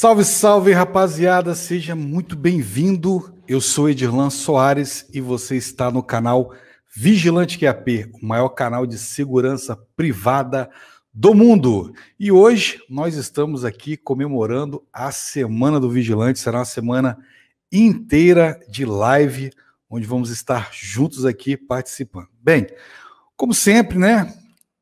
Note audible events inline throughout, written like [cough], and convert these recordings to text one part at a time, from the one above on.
Salve, salve, rapaziada! Seja muito bem-vindo. Eu sou Edirlan Soares e você está no canal Vigilante QAP, o maior canal de segurança privada do mundo. E hoje nós estamos aqui comemorando a Semana do Vigilante. Será uma semana inteira de live, onde vamos estar juntos aqui participando. Bem, como sempre, né?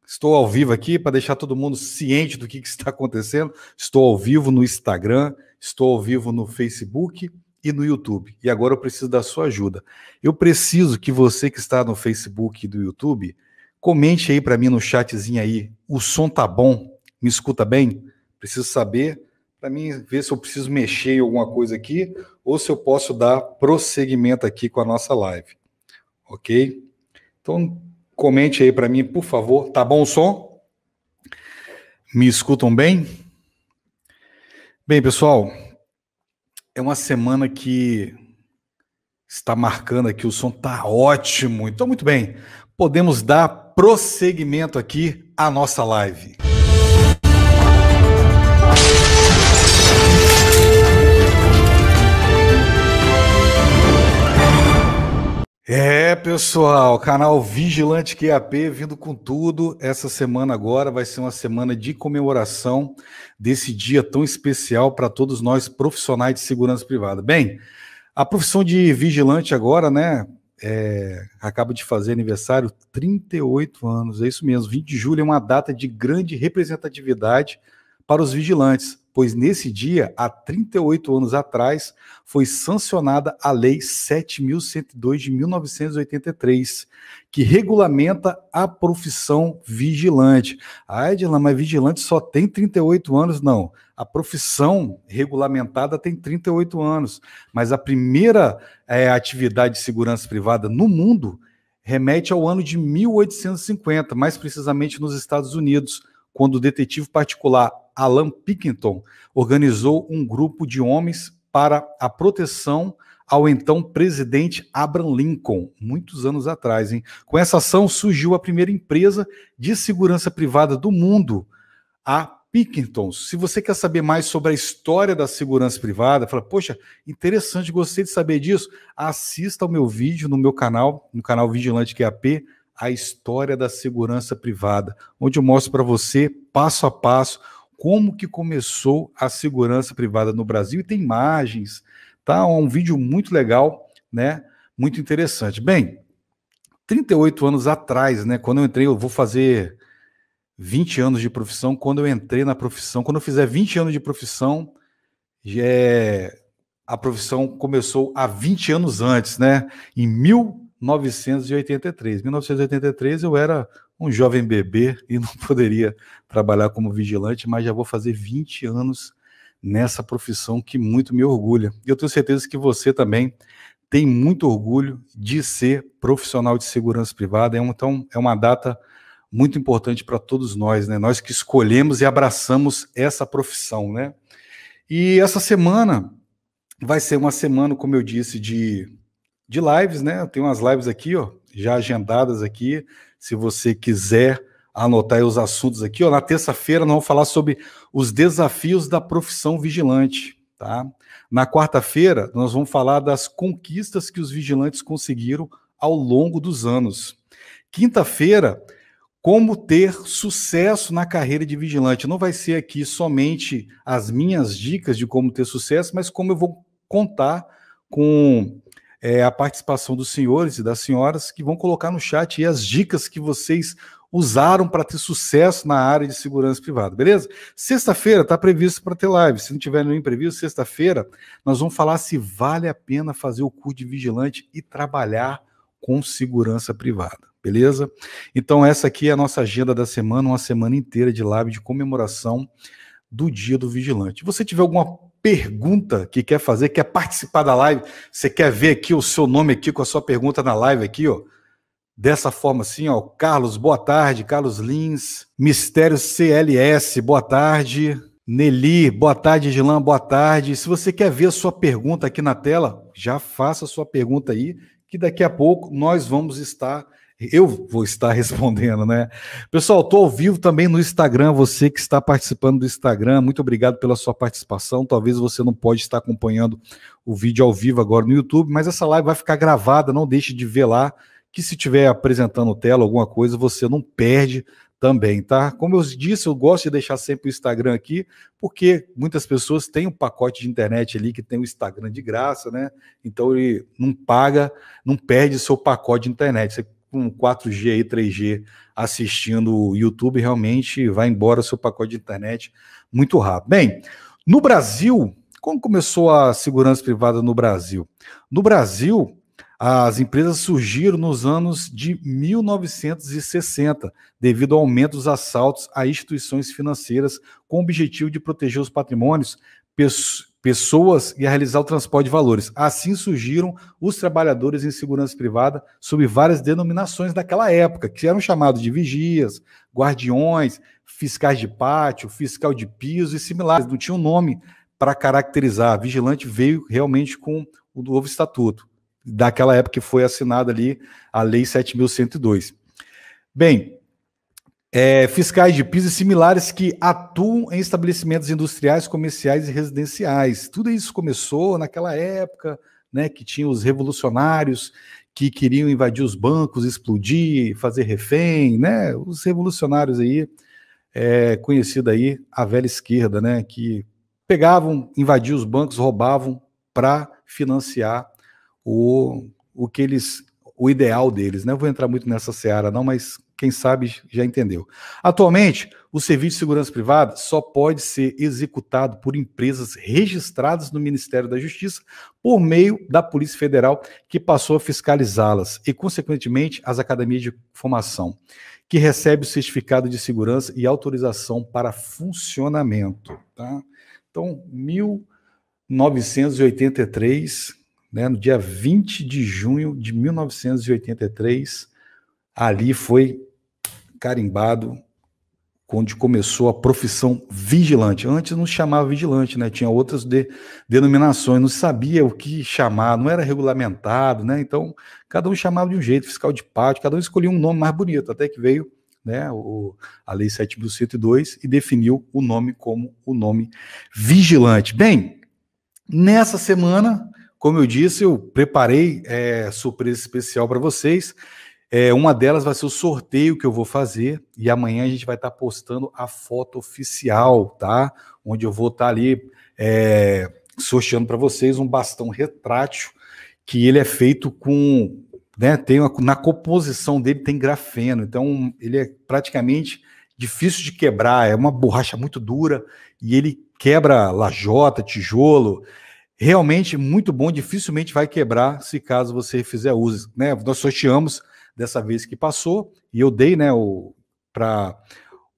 Estou ao vivo aqui para deixar todo mundo ciente do que, que, está acontecendo. Estou ao vivo no Instagram, estou ao vivo no Facebook e no YouTube. E agora eu preciso da sua ajuda. Eu preciso que você que está no Facebook e no YouTube comente aí para mim no chatzinho aí. O som tá bom? Me escuta bem? Preciso saber para mim ver se eu preciso mexer em alguma coisa aqui ou se eu posso dar prosseguimento aqui com a nossa live. OK? Então, Comente aí para mim, por favor. Tá bom o som? Me escutam bem? Bem, pessoal, é uma semana que está marcando aqui, o som tá ótimo. Então, muito bem, podemos dar prosseguimento aqui à nossa live. É, pessoal, canal Vigilante QAP vindo com tudo. Essa semana agora vai ser uma semana de comemoração desse dia tão especial para todos nós profissionais de segurança privada. Bem, a profissão de vigilante agora, né, é, acaba de fazer aniversário 38 anos, é isso mesmo. 20 de julho é uma data de grande representatividade para os vigilantes, pois nesse dia, há 38 anos atrás, foi sancionada a Lei 7.102 de 1983, que regulamenta a profissão vigilante. Ah, Edna, mas vigilante só tem 38 anos? Não. A profissão regulamentada tem 38 anos, mas a primeira é, atividade de segurança privada no mundo remete ao ano de 1850, mais precisamente nos Estados Unidos, quando o detetive particular Alan Pickington organizou um grupo de homens para a proteção ao então presidente Abraham Lincoln, muitos anos atrás. Hein? Com essa ação surgiu a primeira empresa de segurança privada do mundo, a Pickington. Se você quer saber mais sobre a história da segurança privada, fala, poxa, interessante, gostei de saber disso, assista ao meu vídeo no meu canal, no canal Vigilante QAP, a história da segurança privada, onde eu mostro para você, passo a passo, como que começou a segurança privada no Brasil e tem imagens, tá? É um vídeo muito legal, né? Muito interessante. Bem, 38 anos atrás, né, quando eu entrei, eu vou fazer 20 anos de profissão, quando eu entrei na profissão, quando eu fizer 20 anos de profissão, é, a profissão começou há 20 anos antes, né? Em 1983. 1983 eu era um jovem bebê e não [laughs] poderia trabalhar como vigilante, mas já vou fazer 20 anos nessa profissão que muito me orgulha. E eu tenho certeza que você também tem muito orgulho de ser profissional de segurança privada. É então, é uma data muito importante para todos nós, né? Nós que escolhemos e abraçamos essa profissão, né? E essa semana vai ser uma semana, como eu disse, de, de lives, né? Tem tenho umas lives aqui, ó, já agendadas aqui se você quiser anotar os assuntos aqui. Ó, na terça-feira nós vamos falar sobre os desafios da profissão vigilante. Tá? Na quarta-feira, nós vamos falar das conquistas que os vigilantes conseguiram ao longo dos anos. Quinta-feira, como ter sucesso na carreira de vigilante. Não vai ser aqui somente as minhas dicas de como ter sucesso, mas como eu vou contar com é, a participação dos senhores e das senhoras que vão colocar no chat as dicas que vocês usaram para ter sucesso na área de segurança privada, beleza? Sexta-feira está previsto para ter live. Se não tiver nenhum imprevisto, sexta-feira nós vamos falar se vale a pena fazer o curso de vigilante e trabalhar com segurança privada, beleza? Então essa aqui é a nossa agenda da semana, uma semana inteira de live de comemoração do Dia do Vigilante. Se você tiver alguma pergunta que quer fazer, quer participar da live, você quer ver aqui o seu nome aqui com a sua pergunta na live aqui, ó. Dessa forma assim, ó, Carlos, boa tarde, Carlos Lins, Mistério CLS, boa tarde, Neli, boa tarde, Gilan, boa tarde. Se você quer ver a sua pergunta aqui na tela, já faça a sua pergunta aí, que daqui a pouco nós vamos estar eu vou estar [laughs] respondendo, né? Pessoal, estou ao vivo também no Instagram, você que está participando do Instagram, muito obrigado pela sua participação. Talvez você não pode estar acompanhando o vídeo ao vivo agora no YouTube, mas essa live vai ficar gravada, não deixe de ver lá, que se estiver apresentando tela, alguma coisa, você não perde também, tá? Como eu disse, eu gosto de deixar sempre o Instagram aqui, porque muitas pessoas têm um pacote de internet ali que tem o Instagram de graça, né? Então ele não paga, não perde seu pacote de internet. Você com 4G e 3G assistindo o YouTube, realmente vai embora o seu pacote de internet muito rápido. Bem, no Brasil, como começou a segurança privada no Brasil? No Brasil, as empresas surgiram nos anos de 1960, devido ao aumento dos assaltos a instituições financeiras com o objetivo de proteger os patrimônios pessoas e a realizar o transporte de valores. Assim surgiram os trabalhadores em segurança privada sob várias denominações daquela época, que eram chamados de vigias, guardiões, fiscais de pátio, fiscal de piso e similares. Não tinha um nome para caracterizar. Vigilante veio realmente com o novo estatuto, daquela época que foi assinada ali a Lei 7.102. Bem, é, fiscais de piso e similares que atuam em estabelecimentos industriais, comerciais e residenciais. Tudo isso começou naquela época, né, que tinha os revolucionários que queriam invadir os bancos, explodir, fazer refém, né? Os revolucionários aí, é, conhecida aí a velha esquerda, né? Que pegavam, invadiam os bancos, roubavam para financiar o, o que eles, o ideal deles, né? Eu vou entrar muito nessa seara não, mas quem sabe já entendeu. Atualmente, o serviço de segurança privada só pode ser executado por empresas registradas no Ministério da Justiça por meio da Polícia Federal, que passou a fiscalizá-las e, consequentemente, as academias de formação, que recebe o certificado de segurança e autorização para funcionamento. Tá? Então, 1983, né, no dia 20 de junho de 1983, ali foi carimbado onde começou a profissão vigilante. Antes não se chamava vigilante, né? Tinha outras de, denominações, não sabia o que chamar, não era regulamentado, né? Então, cada um chamava de um jeito, fiscal de pátio, cada um escolhia um nome mais bonito, até que veio né, o, a Lei 7.102 e definiu o nome como o nome vigilante. Bem, nessa semana, como eu disse, eu preparei é, surpresa especial para vocês. É, uma delas vai ser o sorteio que eu vou fazer e amanhã a gente vai estar tá postando a foto oficial, tá? Onde eu vou estar tá ali é, sorteando para vocês um bastão retrátil que ele é feito com, né? Tem uma, na composição dele tem grafeno, então ele é praticamente difícil de quebrar, é uma borracha muito dura e ele quebra lajota, tijolo realmente muito bom, dificilmente vai quebrar se caso você fizer uso. Né? Nós sorteamos dessa vez que passou, e eu dei, né, para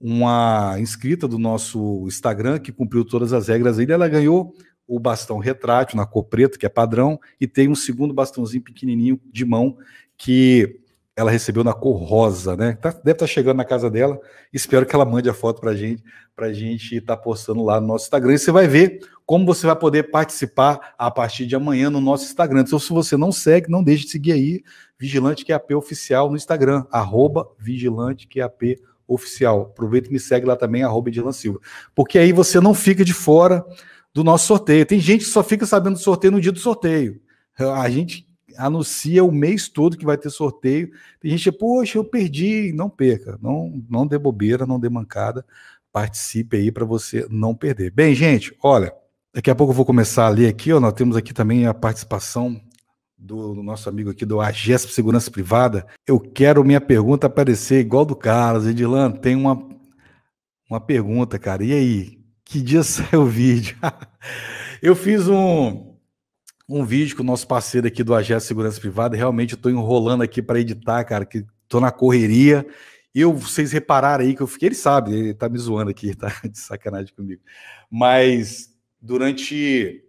uma inscrita do nosso Instagram que cumpriu todas as regras ele ela ganhou o bastão retrátil na cor preta, que é padrão, e tem um segundo bastãozinho pequenininho de mão que ela recebeu na cor rosa, né? Tá, deve estar tá chegando na casa dela. Espero que ela mande a foto para gente, para gente estar tá postando lá no nosso Instagram. E você vai ver como você vai poder participar a partir de amanhã no nosso Instagram. Então, se você não segue, não deixe de seguir aí Vigilante QAP é Oficial no Instagram, arroba Vigilante QAP é Oficial. Aproveita e me segue lá também, arroba Edilan Silva. Porque aí você não fica de fora do nosso sorteio. Tem gente que só fica sabendo do sorteio no dia do sorteio. A gente anuncia o mês todo que vai ter sorteio. Tem gente, poxa, eu perdi. Não perca, não, não dê bobeira, não dê mancada. Participe aí para você não perder. Bem, gente, olha, daqui a pouco eu vou começar a ler aqui. Ó, nós temos aqui também a participação do, do nosso amigo aqui do AGESP Segurança Privada. Eu quero minha pergunta aparecer igual do Carlos. Edilan, tem uma, uma pergunta, cara. E aí? Que dia [laughs] saiu o vídeo? eu fiz um um vídeo com o nosso parceiro aqui do AGE Segurança Privada. Realmente eu tô enrolando aqui para editar, cara, que tô na correria. Eu, vocês repararam aí que eu fiquei, ele sabe, ele tá me zoando aqui, [laughs] tá de sacanagem comigo. Mas durante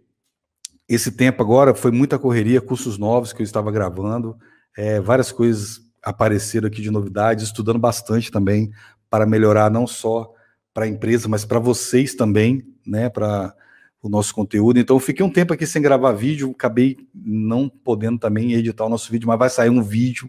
esse tempo agora foi muita correria, cursos novos que eu estava gravando, é, várias coisas apareceram aqui de novidades, estudando bastante também para melhorar não só para a empresa, mas para vocês também, né? Para o nosso conteúdo. Então eu fiquei um tempo aqui sem gravar vídeo, acabei não podendo também editar o nosso vídeo, mas vai sair um vídeo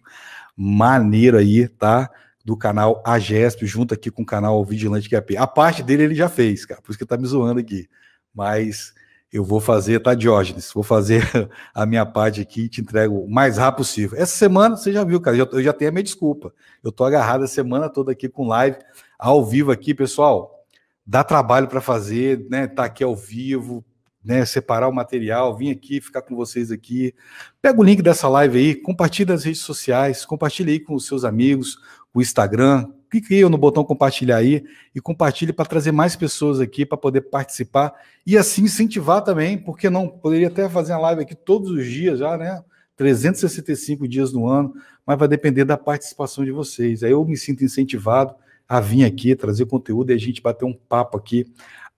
maneiro aí, tá? Do canal AGESP, junto aqui com o canal Vigilante QAP. A parte dele ele já fez, cara, por isso que tá me zoando aqui. Mas eu vou fazer, tá, Diógenes? Vou fazer [laughs] a minha parte aqui e te entrego o mais rápido possível. Essa semana, você já viu, cara, eu já tenho a minha desculpa. Eu tô agarrado a semana toda aqui com live, ao vivo aqui, pessoal dá trabalho para fazer, né? Tá aqui ao vivo, né? Separar o material, vim aqui ficar com vocês aqui. Pega o link dessa live aí, compartilha nas redes sociais, compartilha aí com os seus amigos, o Instagram. Clique aí no botão compartilhar aí e compartilhe para trazer mais pessoas aqui para poder participar e assim incentivar também, porque não poderia até fazer a live aqui todos os dias já, né? 365 dias no ano, mas vai depender da participação de vocês. Aí eu me sinto incentivado a vir aqui trazer conteúdo e a gente bater um papo aqui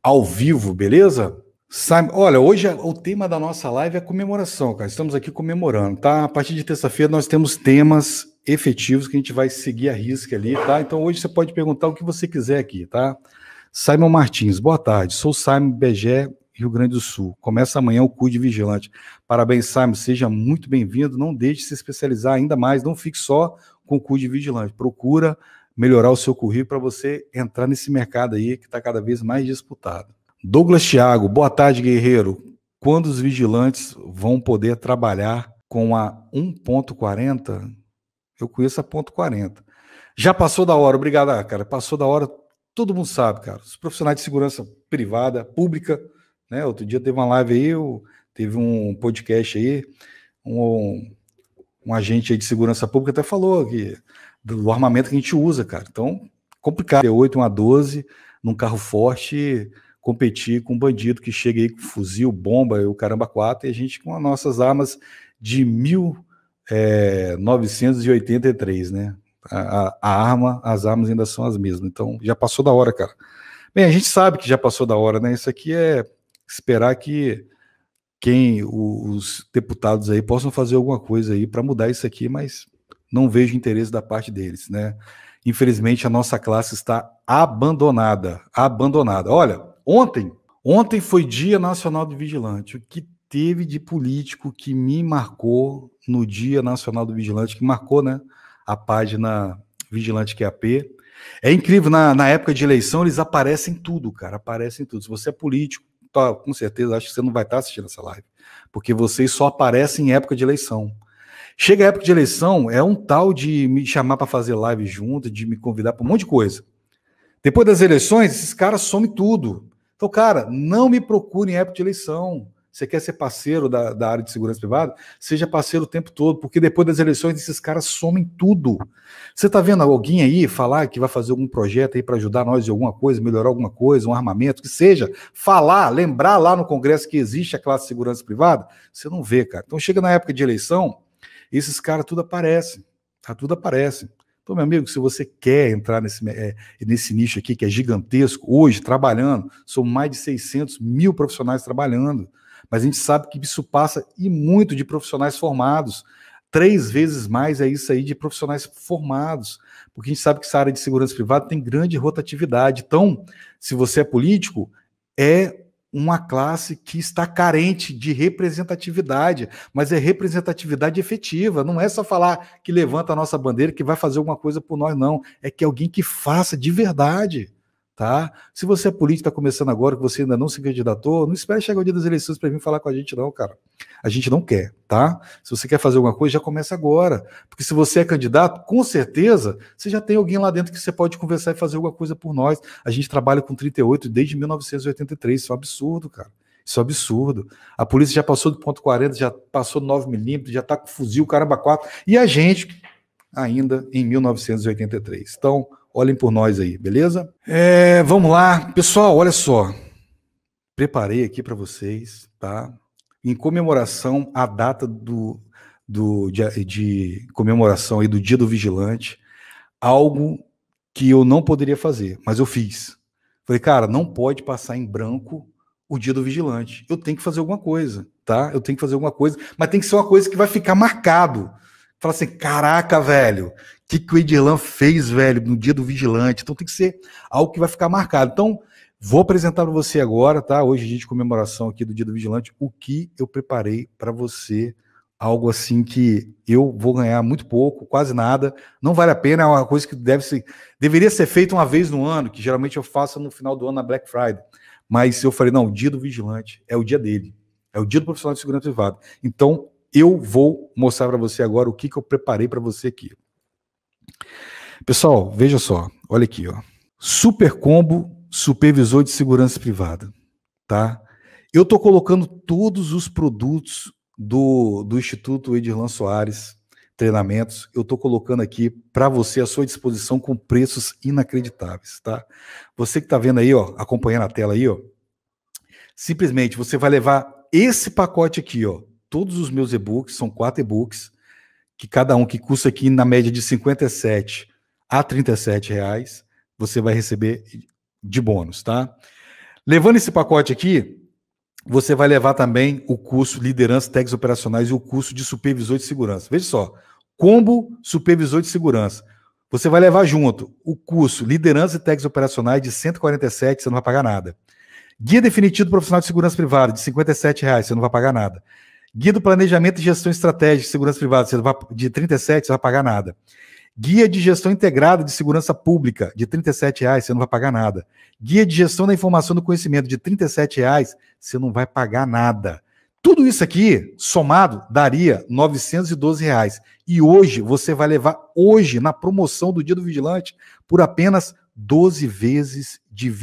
ao vivo, beleza? Simon, olha, hoje é, o tema da nossa live é comemoração, cara. Estamos aqui comemorando, tá? A partir de terça-feira nós temos temas efetivos que a gente vai seguir a risca ali, tá? Então hoje você pode perguntar o que você quiser aqui, tá? Simon Martins, boa tarde. Sou Simon Begé, Rio Grande do Sul. Começa amanhã o CUD Vigilante. Parabéns, Simon. Seja muito bem-vindo. Não deixe de se especializar ainda mais. Não fique só com o CUD Vigilante. Procura melhorar o seu currículo para você entrar nesse mercado aí que está cada vez mais disputado. Douglas Thiago, boa tarde, guerreiro. Quando os vigilantes vão poder trabalhar com a 1.40? Eu conheço a ponto 40. Já passou da hora, obrigado, ah, cara. Passou da hora, todo mundo sabe, cara. Os profissionais de segurança privada, pública, né? Outro dia teve uma live aí, eu, teve um podcast aí, um, um agente aí de segurança pública até falou que do armamento que a gente usa, cara. Então, complicado. T8, uma 12, num carro forte, competir com um bandido que chega aí com fuzil, bomba e o caramba quatro, e a gente com as nossas armas de 1983, é, né? A, a, a arma, as armas ainda são as mesmas. Então, já passou da hora, cara. Bem, a gente sabe que já passou da hora, né? Isso aqui é esperar que quem os deputados aí possam fazer alguma coisa aí para mudar isso aqui, mas não vejo interesse da parte deles, né? Infelizmente a nossa classe está abandonada, abandonada. Olha, ontem, ontem foi Dia Nacional do Vigilante. O que teve de político que me marcou no Dia Nacional do Vigilante, que marcou, né, a página Vigilante QAP. É incrível, na, na época de eleição eles aparecem tudo, cara, aparecem tudo. Se você é político, tá, com certeza, acho que você não vai estar tá assistindo essa live, porque vocês só aparecem em época de eleição. Chega a época de eleição, é um tal de me chamar para fazer live junto, de me convidar para um monte de coisa. Depois das eleições, esses caras somem tudo. Então, cara, não me procure em época de eleição. Você quer ser parceiro da, da área de segurança privada? Seja parceiro o tempo todo, porque depois das eleições esses caras somem tudo. Você está vendo alguém aí falar que vai fazer algum projeto aí para ajudar nós em alguma coisa, melhorar alguma coisa, um armamento, que seja, falar, lembrar lá no Congresso que existe a classe de segurança privada? Você não vê, cara. Então chega na época de eleição, esses caras tudo aparecem, tá? Tudo aparece. Então, meu amigo, se você quer entrar nesse, é, nesse nicho aqui, que é gigantesco, hoje, trabalhando, são mais de 600 mil profissionais trabalhando, mas a gente sabe que isso passa e muito de profissionais formados. Três vezes mais é isso aí de profissionais formados, porque a gente sabe que essa área de segurança privada tem grande rotatividade. Então, se você é político, é uma classe que está carente de representatividade, mas é representatividade efetiva, não é só falar que levanta a nossa bandeira que vai fazer alguma coisa por nós, não, é que alguém que faça de verdade tá? Se você é político, está começando agora, que você ainda não se candidatou, não espere chegar o dia das eleições para vir falar com a gente, não, cara. A gente não quer, tá? Se você quer fazer alguma coisa, já começa agora. Porque se você é candidato, com certeza, você já tem alguém lá dentro que você pode conversar e fazer alguma coisa por nós. A gente trabalha com 38 desde 1983, isso é um absurdo, cara. Isso é um absurdo. A polícia já passou do ponto 40, já passou 9 milímetros, já está com fuzil, caramba, 4. E a gente ainda em 1983. Então, Olhem por nós aí, beleza? É, vamos lá. Pessoal, olha só. Preparei aqui para vocês, tá? Em comemoração à data do, do de, de comemoração aí do Dia do Vigilante, algo que eu não poderia fazer, mas eu fiz. Falei, cara, não pode passar em branco o Dia do Vigilante. Eu tenho que fazer alguma coisa, tá? Eu tenho que fazer alguma coisa, mas tem que ser uma coisa que vai ficar marcado. Fala assim, caraca, velho, que, que o Edirlan fez, velho, no dia do vigilante. Então tem que ser algo que vai ficar marcado. Então, vou apresentar para você agora, tá? Hoje, dia de comemoração aqui do dia do vigilante, o que eu preparei para você. Algo assim que eu vou ganhar muito pouco, quase nada, não vale a pena, é uma coisa que deve ser, deveria ser feita uma vez no ano, que geralmente eu faço no final do ano na Black Friday. Mas eu falei, não, o dia do vigilante é o dia dele. É o dia do profissional de segurança privada. Então, eu vou mostrar para você agora o que, que eu preparei para você aqui. Pessoal, veja só, olha aqui, ó. Super combo, supervisor de segurança privada, tá? Eu tô colocando todos os produtos do, do Instituto Edirlan Soares, treinamentos, eu tô colocando aqui para você à sua disposição com preços inacreditáveis, tá? Você que tá vendo aí, ó, acompanhando a tela aí, ó, simplesmente você vai levar esse pacote aqui, ó, todos os meus e-books, são quatro e-books, que cada um que custa aqui na média de 57 a 37 reais, você vai receber de bônus, tá? Levando esse pacote aqui, você vai levar também o curso Liderança tags Operacionais e o curso de Supervisor de Segurança. Veja só, combo Supervisor de Segurança. Você vai levar junto o curso Liderança e tags Operacionais de 147, você não vai pagar nada. Guia definitivo profissional de segurança privada de 57 reais, você não vai pagar nada. Guia do Planejamento e Gestão Estratégica de Segurança Privada, você vai, de 37, você não vai pagar nada. Guia de Gestão Integrada de Segurança Pública, de R$ reais, você não vai pagar nada. Guia de Gestão da Informação do Conhecimento, de R$ reais, você não vai pagar nada. Tudo isso aqui, somado, daria R$ reais. E hoje, você vai levar, hoje, na promoção do Dia do Vigilante, por apenas 12 vezes de R$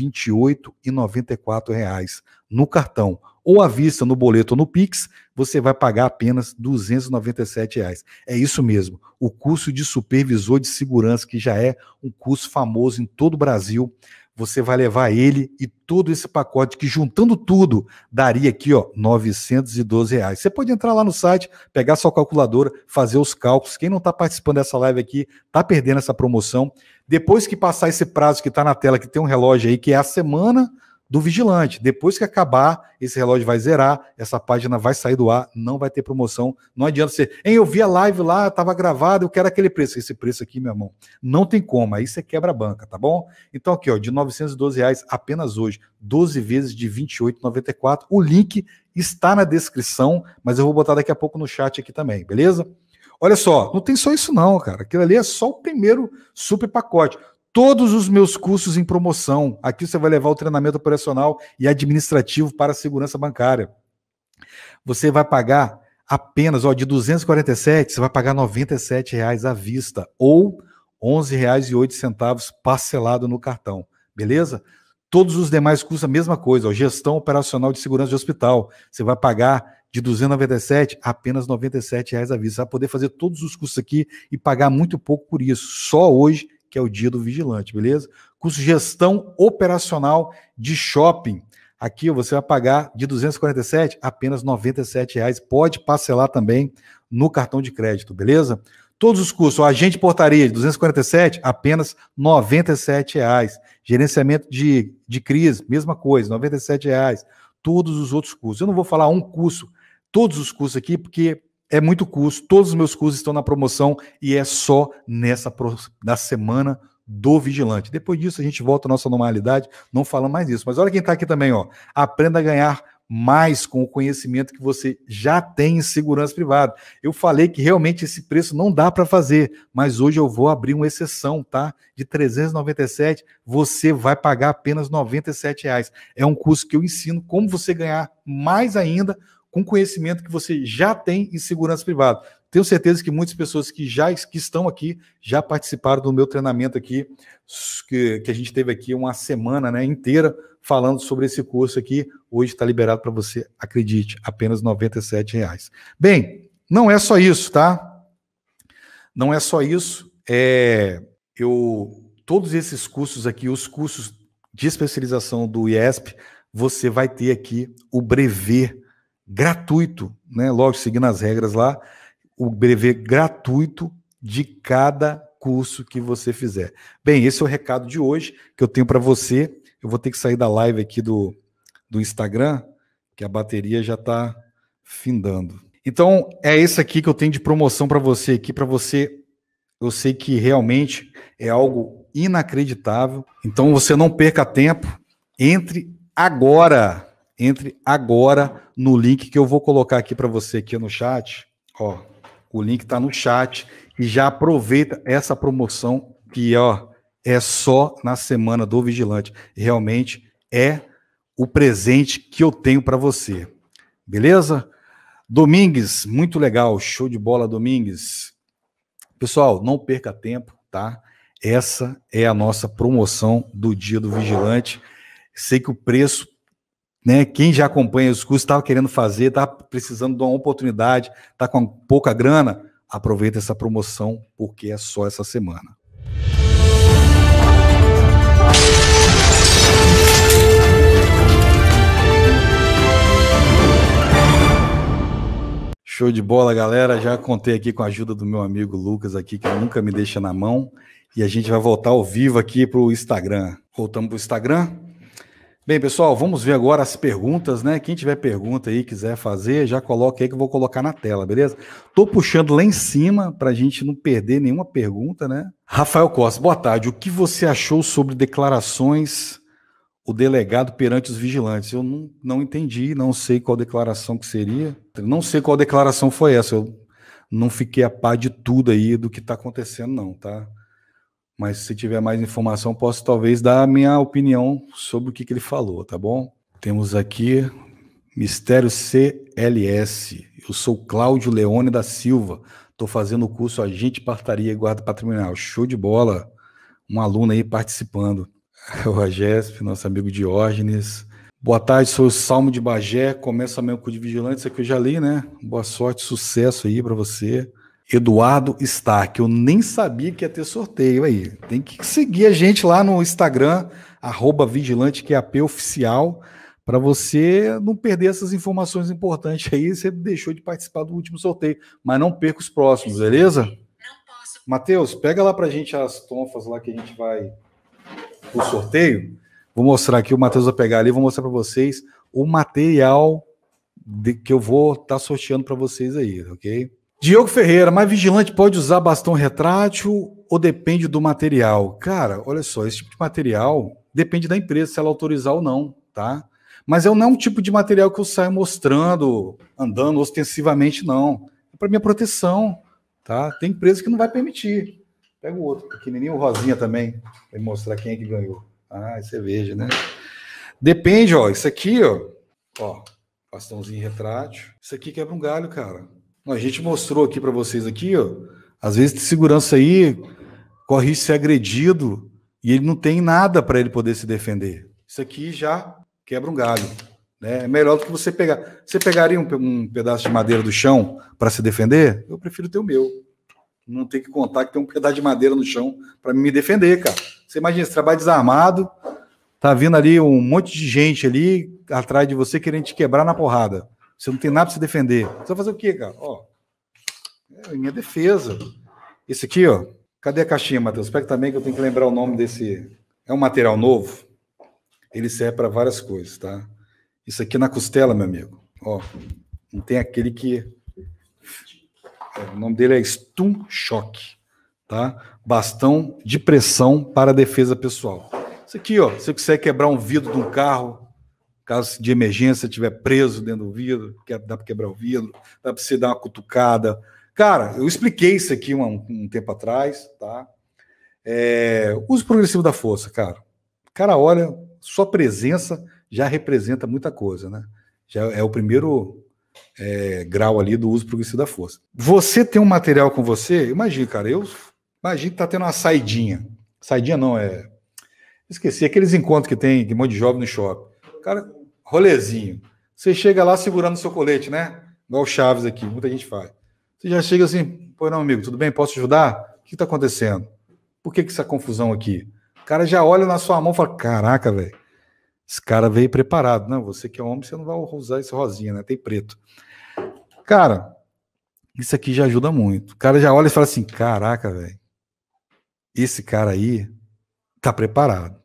28,94 no cartão ou à vista no boleto ou no Pix, você vai pagar apenas R$ 297. Reais. É isso mesmo. O curso de supervisor de segurança, que já é um curso famoso em todo o Brasil, você vai levar ele e todo esse pacote que juntando tudo daria aqui, ó, 912 reais. Você pode entrar lá no site, pegar sua calculadora, fazer os cálculos. Quem não está participando dessa live aqui está perdendo essa promoção. Depois que passar esse prazo que está na tela, que tem um relógio aí, que é a semana do vigilante. Depois que acabar, esse relógio vai zerar, essa página vai sair do ar, não vai ter promoção. Não adianta você, hein, eu vi a live lá, estava gravado, eu quero aquele preço. Esse preço aqui, meu irmão, não tem como, aí você quebra a banca, tá bom? Então aqui, ó, de 912 reais apenas hoje, 12 vezes de R$ 28,94. O link está na descrição, mas eu vou botar daqui a pouco no chat aqui também, beleza? Olha só, não tem só isso não, cara. Aquilo ali é só o primeiro super pacote todos os meus cursos em promoção. Aqui você vai levar o treinamento operacional e administrativo para a segurança bancária. Você vai pagar apenas, ó, de 247, você vai pagar R$ 97,00 à vista ou R$ 11,08 parcelado no cartão, beleza? Todos os demais custos a mesma coisa, ó, gestão operacional de segurança de hospital, você vai pagar de 297 apenas R$ 97,00 à vista. Você vai poder fazer todos os cursos aqui e pagar muito pouco por isso. Só hoje que é o dia do vigilante, beleza? Curso Gestão Operacional de Shopping. Aqui você vai pagar de 247 apenas 97 reais. Pode parcelar também no cartão de crédito, beleza? Todos os cursos, ó, agente portaria de 247, apenas 97 reais. Gerenciamento de, de crise, mesma coisa, 97 reais. Todos os outros cursos. Eu não vou falar um curso, todos os cursos aqui, porque é muito curso, todos os meus cursos estão na promoção e é só nessa na semana do vigilante. Depois disso a gente volta à nossa normalidade, não falando mais disso. Mas olha quem está aqui também, ó. Aprenda a ganhar mais com o conhecimento que você já tem em segurança privada. Eu falei que realmente esse preço não dá para fazer, mas hoje eu vou abrir uma exceção, tá? De 397, você vai pagar apenas R$ reais. É um curso que eu ensino como você ganhar mais ainda com conhecimento que você já tem em segurança privada. Tenho certeza que muitas pessoas que já que estão aqui já participaram do meu treinamento aqui, que, que a gente teve aqui uma semana né, inteira falando sobre esse curso aqui. Hoje está liberado para você, acredite, apenas R$ reais. Bem, não é só isso, tá? Não é só isso. É, eu todos esses cursos aqui, os cursos de especialização do IESP, você vai ter aqui o brevet gratuito, né? Lógico, seguindo as regras lá, o brevet gratuito de cada curso que você fizer. Bem, esse é o recado de hoje que eu tenho para você. Eu vou ter que sair da live aqui do, do Instagram, que a bateria já está findando. Então, é esse aqui que eu tenho de promoção para você aqui, para você. Eu sei que realmente é algo inacreditável. Então, você não perca tempo. Entre agora entre agora no link que eu vou colocar aqui para você aqui no chat. Ó, o link está no chat e já aproveita essa promoção que ó é só na semana do vigilante. Realmente é o presente que eu tenho para você. Beleza? Domingues, muito legal, show de bola, Domingues. Pessoal, não perca tempo, tá? Essa é a nossa promoção do Dia do Vigilante. Sei que o preço né? Quem já acompanha os cursos, estava querendo fazer, está precisando de uma oportunidade, está com pouca grana, aproveita essa promoção, porque é só essa semana. Show de bola, galera. Já contei aqui com a ajuda do meu amigo Lucas aqui, que nunca me deixa na mão. E a gente vai voltar ao vivo aqui para o Instagram. Voltamos para o Instagram. Bem, pessoal, vamos ver agora as perguntas, né? Quem tiver pergunta aí, quiser fazer, já coloca aí que eu vou colocar na tela, beleza? Tô puxando lá em cima para a gente não perder nenhuma pergunta, né? Rafael Costa, boa tarde. O que você achou sobre declarações o delegado perante os vigilantes? Eu não, não entendi, não sei qual declaração que seria. Não sei qual declaração foi essa. Eu não fiquei a par de tudo aí do que está acontecendo, não, tá? Mas se tiver mais informação, posso talvez dar a minha opinião sobre o que, que ele falou, tá bom? Temos aqui Mistério CLS. Eu sou Cláudio Leone da Silva. Estou fazendo o curso Agente Partaria e Guarda Patrimonial. Show de bola! Um aluno aí participando. [laughs] O Agesp, nosso amigo Diógenes. Boa tarde, sou o Salmo de Bagé. Começa meu curso de vigilantes, é que eu já li, né? Boa sorte, sucesso aí para você. Eduardo Stark. Eu nem sabia que ia ter sorteio aí. Tem que seguir a gente lá no Instagram, arroba Vigilante QAP é Oficial, para você não perder essas informações importantes aí. Você deixou de participar do último sorteio, mas não perca os próximos, beleza? Matheus, pega lá para a gente as tonfas lá que a gente vai o sorteio. Vou mostrar aqui, o Matheus vai pegar ali, vou mostrar para vocês o material de, que eu vou estar tá sorteando para vocês aí, ok? Diogo Ferreira, mas vigilante pode usar bastão retrátil ou depende do material? Cara, olha só, esse tipo de material depende da empresa se ela autorizar ou não, tá? Mas eu não é um tipo de material que eu saio mostrando, andando ostensivamente, não. É para minha proteção, tá? Tem empresa que não vai permitir. Pega o outro, pequenininho, o Rosinha também, para mostrar quem é que ganhou. Ah, é cerveja, né? Depende, ó, isso aqui, ó, ó, bastãozinho retrátil. Isso aqui quebra um galho, cara. A gente mostrou aqui para vocês aqui, ó, às vezes de segurança aí corre ser agredido e ele não tem nada para ele poder se defender. Isso aqui já quebra um galho. Né? É melhor do que você pegar. Você pegaria um, um pedaço de madeira do chão para se defender? Eu prefiro ter o meu. Não ter que contar que tem um pedaço de madeira no chão para me defender, cara. Você imagina, você trabalha desarmado, tá vindo ali um monte de gente ali atrás de você querendo te quebrar na porrada. Você não tem nada para se defender. Você vai fazer o quê, cara? Ó, é minha defesa. Esse aqui, ó. Cadê a caixinha, Matheus? Espera também que eu tenho que lembrar o nome desse. É um material novo. Ele serve para várias coisas, tá? Isso aqui na costela, meu amigo. Ó, não tem aquele que. É, o nome dele é Stun Choque, tá? Bastão de pressão para defesa pessoal. Isso aqui, ó. Se você quiser quebrar um vidro de um carro, caso de emergência tiver preso dentro do vidro, que dá para quebrar o vidro, dá para você dar uma cutucada. Cara, eu expliquei isso aqui um, um tempo atrás, tá? É, uso progressivo da força, cara. O cara olha, sua presença já representa muita coisa, né? Já é o primeiro é, grau ali do uso progressivo da força. Você tem um material com você, imagina, cara, eu imagino que tá tendo uma saidinha. Saidinha não, é. Esqueci, aqueles encontros que tem, de um monte de jovem no shopping. Cara, rolezinho. Você chega lá segurando seu colete, né? Igual o Chaves aqui, muita gente faz. Você já chega assim, pô, não, amigo, tudo bem? Posso ajudar? O que está acontecendo? Por que, que essa confusão aqui? O cara já olha na sua mão e fala: caraca, velho, esse cara veio preparado. Não, você que é homem, você não vai usar esse rosinha, né? Tem preto. Cara, isso aqui já ajuda muito. O cara já olha e fala assim: caraca, velho, esse cara aí tá preparado.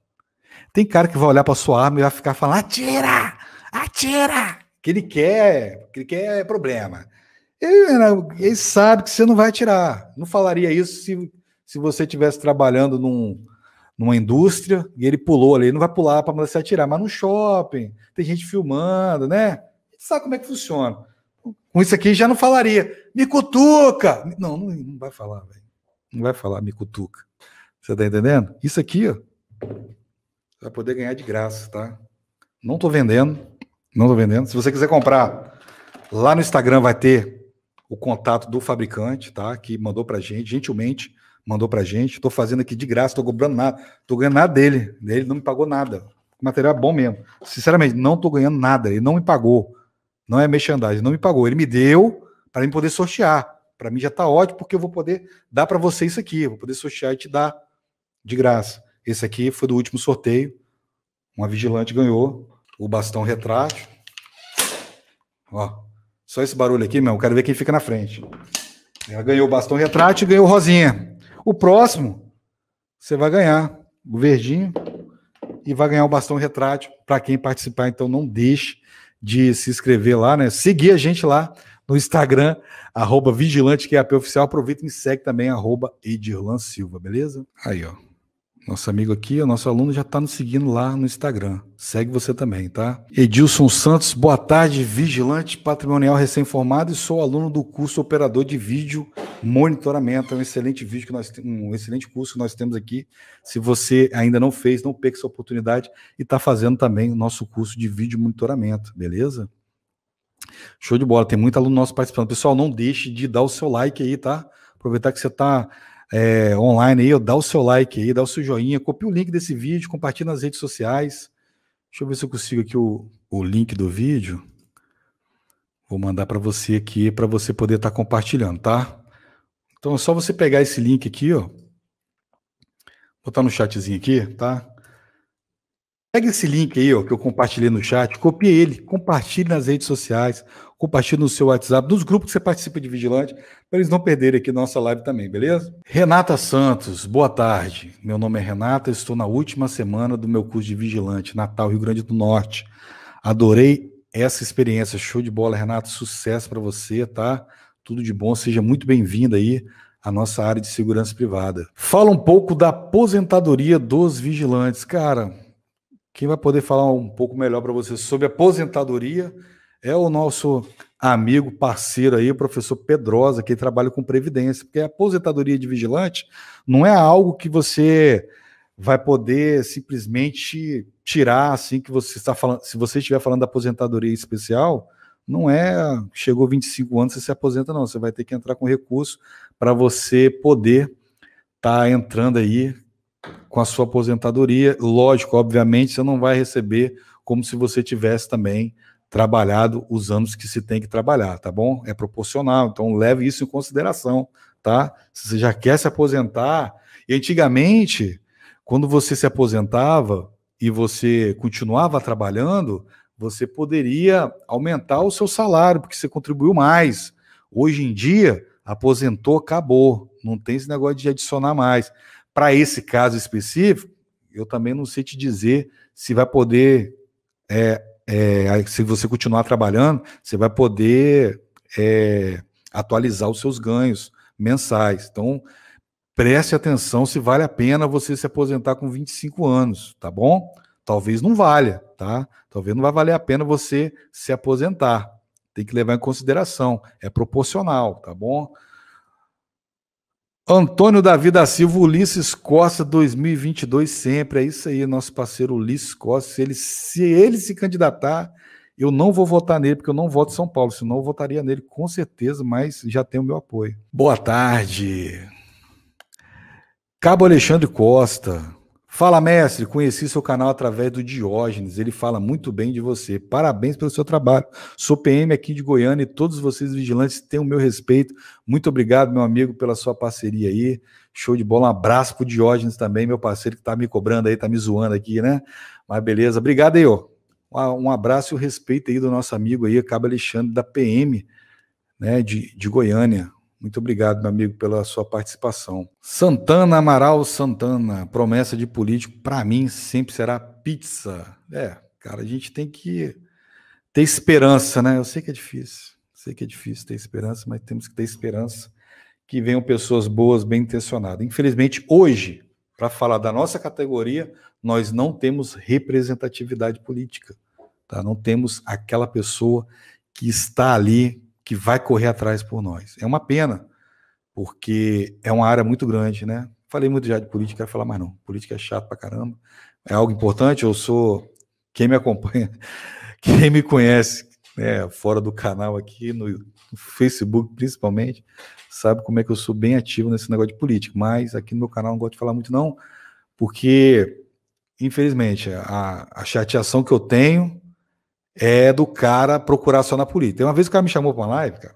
Tem cara que vai olhar para sua arma e vai ficar falando: atira! atira! Que ele quer, que ele quer problema. Ele, né, ele sabe que você não vai atirar. Não falaria isso se, se você estivesse trabalhando num, numa indústria e ele pulou ali. Ele não vai pular para você atirar, mas no shopping, tem gente filmando, né? sabe como é que funciona. Com isso aqui já não falaria. Me cutuca! Não, não, não vai falar, velho. Não vai falar, me cutuca. Você tá entendendo? Isso aqui, ó. Vai poder ganhar de graça, tá? Não tô vendendo. Não estou vendendo. Se você quiser comprar, lá no Instagram vai ter o contato do fabricante, tá? Que mandou para gente, gentilmente mandou para gente. Estou fazendo aqui de graça, estou cobrando nada, estou ganhando nada dele. Ele não me pagou nada. O material é bom mesmo. Sinceramente, não estou ganhando nada. Ele não me pagou. Não é merchandising, não me pagou. Ele me deu para mim poder sortear. Para mim já está ótimo, porque eu vou poder dar para você isso aqui. vou poder sortear e te dar de graça. Esse aqui foi do último sorteio. Uma vigilante ganhou o bastão retrátil. Ó, só esse barulho aqui, meu, quero ver quem fica na frente. Ela ganhou o bastão retrátil e ganhou o rosinha. O próximo, você vai ganhar o verdinho e vai ganhar o bastão retrátil. Para quem participar, então não deixe de se inscrever lá, né? Seguir a gente lá no Instagram, arroba Vigilante QAP Oficial. Aproveita e segue também, arroba Edirlan Silva, beleza? Aí, ó. Nosso amigo aqui, o nosso aluno já está nos seguindo lá no Instagram. Segue você também, tá? Edilson Santos, boa tarde, vigilante patrimonial recém-formado e sou aluno do curso Operador de Vídeo Monitoramento. É um excelente vídeo que nós um excelente curso que nós temos aqui. Se você ainda não fez, não perca essa oportunidade e está fazendo também o nosso curso de vídeo monitoramento, beleza? Show de bola, tem muito aluno nosso participando. Pessoal, não deixe de dar o seu like aí, tá? Aproveitar que você está é, online aí, ó, dá o seu like aí, dá o seu joinha, copia o link desse vídeo, compartilha nas redes sociais. Deixa eu ver se eu consigo aqui o, o link do vídeo. Vou mandar para você aqui para você poder estar tá compartilhando, tá? Então é só você pegar esse link aqui, ó. Botar no chatzinho aqui, tá? Pega esse link aí, ó, que eu compartilhei no chat, copie ele, compartilhe nas redes sociais, compartilhe no seu WhatsApp, nos grupos que você participa de Vigilante, para eles não perderem aqui nossa live também, beleza? Renata Santos, boa tarde. Meu nome é Renata, estou na última semana do meu curso de Vigilante, Natal, Rio Grande do Norte. Adorei essa experiência, show de bola, Renata, sucesso para você, tá? Tudo de bom, seja muito bem-vinda aí à nossa área de segurança privada. Fala um pouco da aposentadoria dos vigilantes. Cara, quem vai poder falar um pouco melhor para você sobre aposentadoria é o nosso amigo, parceiro aí, o professor Pedrosa, que trabalha com previdência, porque a aposentadoria de vigilante não é algo que você vai poder simplesmente tirar assim que você está falando, se você estiver falando da aposentadoria especial, não é chegou 25 anos você se aposenta não, você vai ter que entrar com recurso para você poder estar tá entrando aí com a sua aposentadoria. Lógico, obviamente, você não vai receber como se você tivesse também trabalhado os anos que se tem que trabalhar, tá bom? É proporcional, então leve isso em consideração, tá? Se você já quer se aposentar, e antigamente, quando você se aposentava e você continuava trabalhando, você poderia aumentar o seu salário, porque você contribuiu mais. Hoje em dia, aposentou, acabou. Não tem esse negócio de adicionar mais. Para esse caso específico, eu também não sei te dizer se vai poder é, é, se você continuar trabalhando, você vai poder é, atualizar os seus ganhos mensais. Então, preste atenção se vale a pena você se aposentar com 25 anos, tá bom? Talvez não valha, tá? Talvez não vai valer a pena você se aposentar. Tem que levar em consideração, é proporcional, tá bom? Antônio Davi da Silva, Ulisses Costa 2022 sempre, é isso aí, nosso parceiro Ulisses Costa, se ele se, ele se candidatar, eu não vou votar nele, porque eu não voto em São Paulo, senão eu votaria nele com certeza, mas já tem o meu apoio. Boa tarde. Cabo Alexandre Costa, Fala, mestre. Conheci seu canal através do Diógenes. Ele fala muito bem de você. Parabéns pelo seu trabalho. Sou PM aqui de Goiânia e todos vocês vigilantes têm o meu respeito. Muito obrigado, meu amigo, pela sua parceria aí. Show de bola. Um abraço pro Diógenes também, meu parceiro que tá me cobrando aí, tá me zoando aqui, né? Mas beleza. Obrigado aí, ó. Um abraço e o respeito aí do nosso amigo aí, Cabo Alexandre da PM, né, de, de Goiânia. Muito obrigado, meu amigo, pela sua participação. Santana Amaral Santana, promessa de político, para mim sempre será pizza. É, cara, a gente tem que ter esperança, né? Eu sei que é difícil, sei que é difícil ter esperança, mas temos que ter esperança que venham pessoas boas, bem intencionadas. Infelizmente, hoje, para falar da nossa categoria, nós não temos representatividade política, tá? Não temos aquela pessoa que está ali que vai correr atrás por nós. É uma pena, porque é uma área muito grande, né? Falei muito já de política, quero falar mais não. Política é chato pra caramba. É algo importante, eu sou. Quem me acompanha, [laughs] quem me conhece, né, fora do canal aqui, no Facebook principalmente, sabe como é que eu sou bem ativo nesse negócio de política. Mas aqui no meu canal não gosto de falar muito, não, porque, infelizmente, a, a chateação que eu tenho é do cara procurar só na política. Tem uma vez que o cara me chamou para uma live, cara.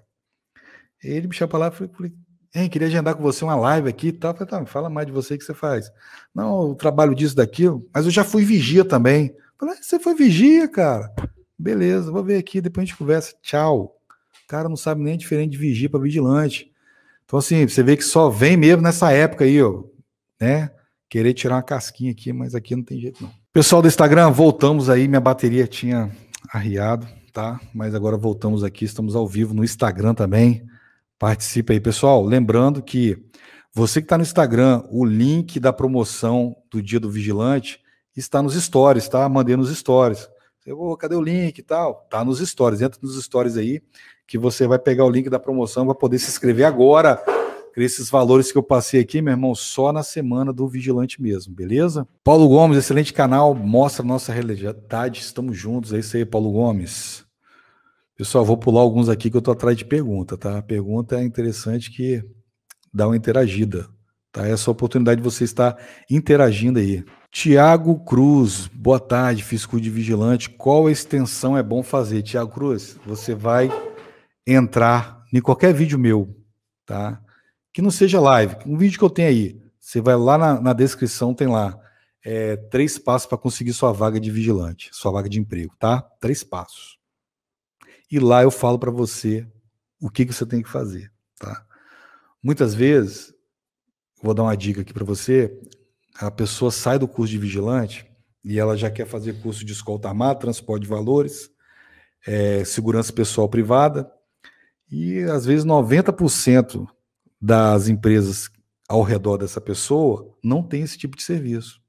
Ele me chamou para lá e falei, hein, queria agendar com você uma live aqui e tal. Eu falei, tá, fala mais de você que você faz. Não, o trabalho disso, daquilo, mas eu já fui vigia também. Eu falei, ah, você foi vigia, cara. Beleza, vou ver aqui, depois a gente conversa. Tchau. O cara não sabe nem diferente de vigia para vigilante. Então, assim, você vê que só vem mesmo nessa época aí, ó, né? Querer tirar uma casquinha aqui, mas aqui não tem jeito, não. Pessoal do Instagram, voltamos aí, minha bateria tinha arriado, tá? Mas agora voltamos aqui, estamos ao vivo no Instagram também. Participe aí, pessoal. Lembrando que você que está no Instagram, o link da promoção do Dia do Vigilante está nos stories, tá? Mandei nos stories. Eu oh, cadê o link e tal? Tá nos stories. Entra nos stories aí que você vai pegar o link da promoção, vai poder se inscrever agora esses valores que eu passei aqui, meu irmão, só na semana do Vigilante mesmo, beleza? Paulo Gomes, excelente canal, mostra nossa realidade, estamos juntos, é isso aí, Paulo Gomes. Pessoal, vou pular alguns aqui que eu tô atrás de pergunta, tá? A pergunta é interessante que dá uma interagida, tá? Essa é a oportunidade de você estar interagindo aí. Tiago Cruz, boa tarde, fiscal de vigilante. Qual extensão é bom fazer? Tiago Cruz, você vai entrar em qualquer vídeo meu, tá? que não seja live, um vídeo que eu tenho aí, você vai lá na, na descrição, tem lá é, três passos para conseguir sua vaga de vigilante, sua vaga de emprego, tá? Três passos. E lá eu falo para você o que, que você tem que fazer, tá? Muitas vezes, vou dar uma dica aqui para você, a pessoa sai do curso de vigilante e ela já quer fazer curso de escolta armada, transporte de valores, é, segurança pessoal privada, e às vezes 90% das empresas ao redor dessa pessoa não tem esse tipo de serviço.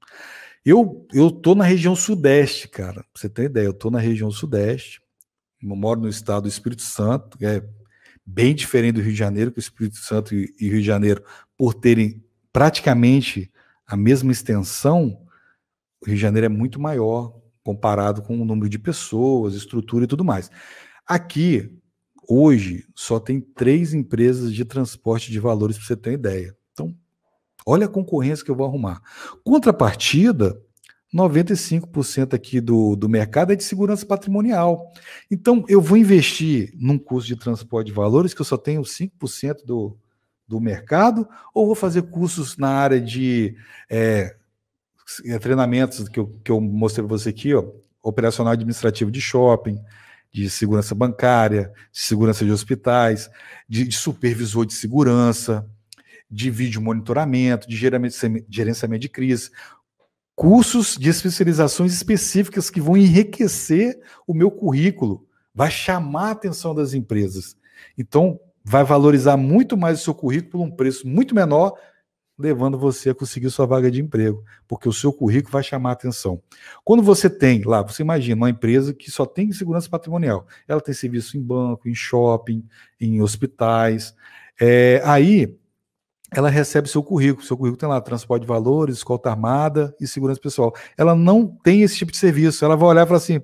Eu eu tô na região sudeste, cara. Pra você ter ideia, eu tô na região sudeste. Eu moro no estado do Espírito Santo, é bem diferente do Rio de Janeiro, que o Espírito Santo e, e Rio de Janeiro, por terem praticamente a mesma extensão, o Rio de Janeiro é muito maior comparado com o número de pessoas, estrutura e tudo mais. Aqui Hoje só tem três empresas de transporte de valores, para você ter uma ideia. Então, olha a concorrência que eu vou arrumar. Contrapartida, 95% aqui do, do mercado é de segurança patrimonial. Então, eu vou investir num curso de transporte de valores que eu só tenho 5% do, do mercado, ou vou fazer cursos na área de é, treinamentos que eu, que eu mostrei para você aqui, ó, operacional administrativo de shopping, de segurança bancária, de segurança de hospitais, de, de supervisor de segurança, de vídeo monitoramento, de gerenciamento de crise, cursos de especializações específicas que vão enriquecer o meu currículo, vai chamar a atenção das empresas. Então, vai valorizar muito mais o seu currículo por um preço muito menor levando você a conseguir sua vaga de emprego, porque o seu currículo vai chamar atenção. Quando você tem lá, você imagina uma empresa que só tem segurança patrimonial, ela tem serviço em banco, em shopping, em hospitais, é, aí ela recebe seu currículo, seu currículo tem lá transporte de valores, escolta armada e segurança pessoal. Ela não tem esse tipo de serviço, ela vai olhar e falar assim,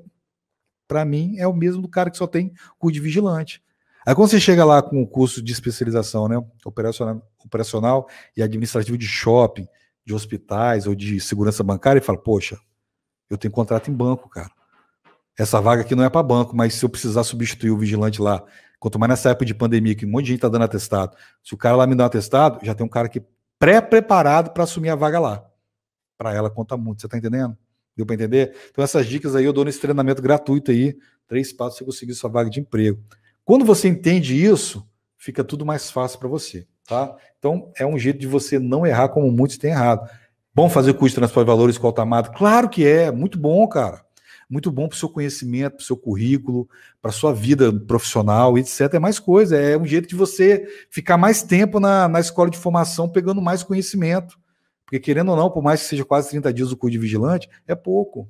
para mim é o mesmo do cara que só tem curso de vigilante. Aí quando você chega lá com o curso de especialização, né, operacional, operacional e administrativo de shopping, de hospitais ou de segurança bancária, e fala, poxa, eu tenho contrato em banco, cara. Essa vaga aqui não é para banco, mas se eu precisar substituir o vigilante lá, quanto mais nessa época de pandemia que um monte de gente está dando atestado, se o cara lá me dá um atestado, já tem um cara que pré-preparado para assumir a vaga lá. Para ela conta muito, você tá entendendo? Deu para entender? Então essas dicas aí eu dou nesse treinamento gratuito aí, três passos você conseguir sua vaga de emprego. Quando você entende isso, fica tudo mais fácil para você, tá? Então, é um jeito de você não errar como muitos têm errado. Bom fazer curso de transporte de valores com Altamado? Claro que é, muito bom, cara. Muito bom para o seu conhecimento, para o seu currículo, para sua vida profissional, etc. É mais coisa, é um jeito de você ficar mais tempo na, na escola de formação pegando mais conhecimento. Porque, querendo ou não, por mais que seja quase 30 dias o curso de vigilante, é pouco.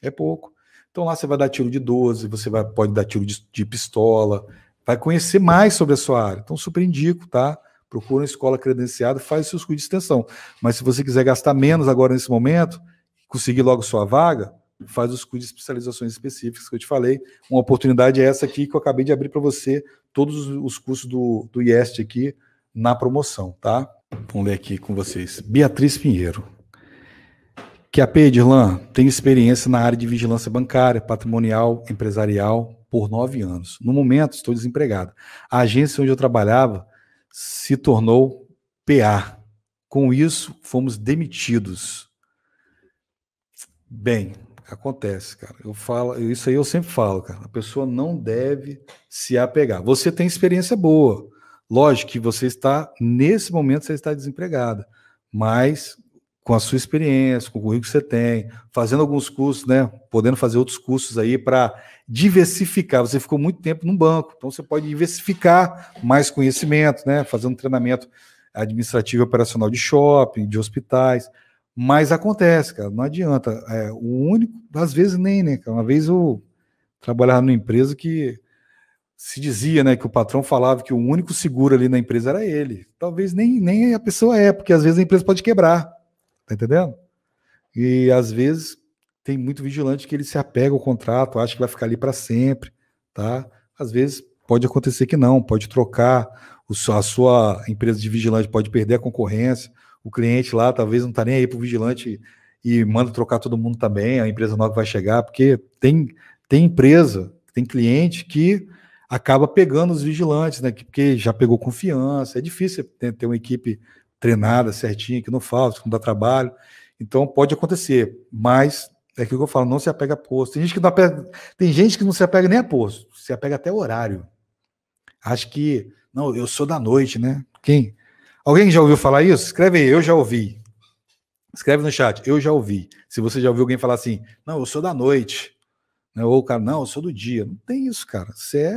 É pouco. Então lá você vai dar tiro de 12, você vai, pode dar tiro de, de pistola, vai conhecer mais sobre a sua área. Então super indico, tá? Procura uma escola credenciada, faz seus cursos de extensão. Mas se você quiser gastar menos agora nesse momento, conseguir logo sua vaga, faz os cursos de especializações específicas que eu te falei. Uma oportunidade é essa aqui que eu acabei de abrir para você, todos os cursos do, do IEST aqui na promoção, tá? Vamos ler aqui com vocês. Beatriz Pinheiro. Que a Pedirlan tem experiência na área de vigilância bancária, patrimonial, empresarial por nove anos. No momento, estou desempregado. A agência onde eu trabalhava se tornou PA. Com isso, fomos demitidos. Bem, acontece, cara. Eu falo, isso aí eu sempre falo, cara. A pessoa não deve se apegar. Você tem experiência boa. Lógico que você está nesse momento você está desempregada, mas com a sua experiência, com o currículo que você tem, fazendo alguns cursos, né? Podendo fazer outros cursos aí para diversificar. Você ficou muito tempo num banco, então você pode diversificar mais conhecimento, né? Fazendo treinamento administrativo e operacional de shopping, de hospitais. Mas acontece, cara, não adianta. É, o único, às vezes nem, né? Uma vez eu trabalhava numa empresa que se dizia, né, que o patrão falava que o único seguro ali na empresa era ele. Talvez nem, nem a pessoa é, porque às vezes a empresa pode quebrar. Tá entendendo? E às vezes tem muito vigilante que ele se apega ao contrato, acha que vai ficar ali para sempre, tá? Às vezes pode acontecer que não, pode trocar, a sua empresa de vigilante pode perder a concorrência, o cliente lá talvez não está nem aí para o vigilante e manda trocar todo mundo também, a empresa nova vai chegar, porque tem, tem empresa, tem cliente que acaba pegando os vigilantes, né? Porque já pegou confiança, é difícil ter uma equipe treinada certinha, que não falta, que não dá trabalho. Então pode acontecer, mas é aquilo que eu falo, não se apega a posto. Tem gente que não, apega, tem gente que não se apega nem a posto, se apega até horário. Acho que, não, eu sou da noite, né? Quem? Alguém já ouviu falar isso? Escreve aí, eu já ouvi. Escreve no chat, eu já ouvi. Se você já ouviu alguém falar assim, não, eu sou da noite. Né? Ou o cara, não, eu sou do dia. Não tem isso, cara. Você é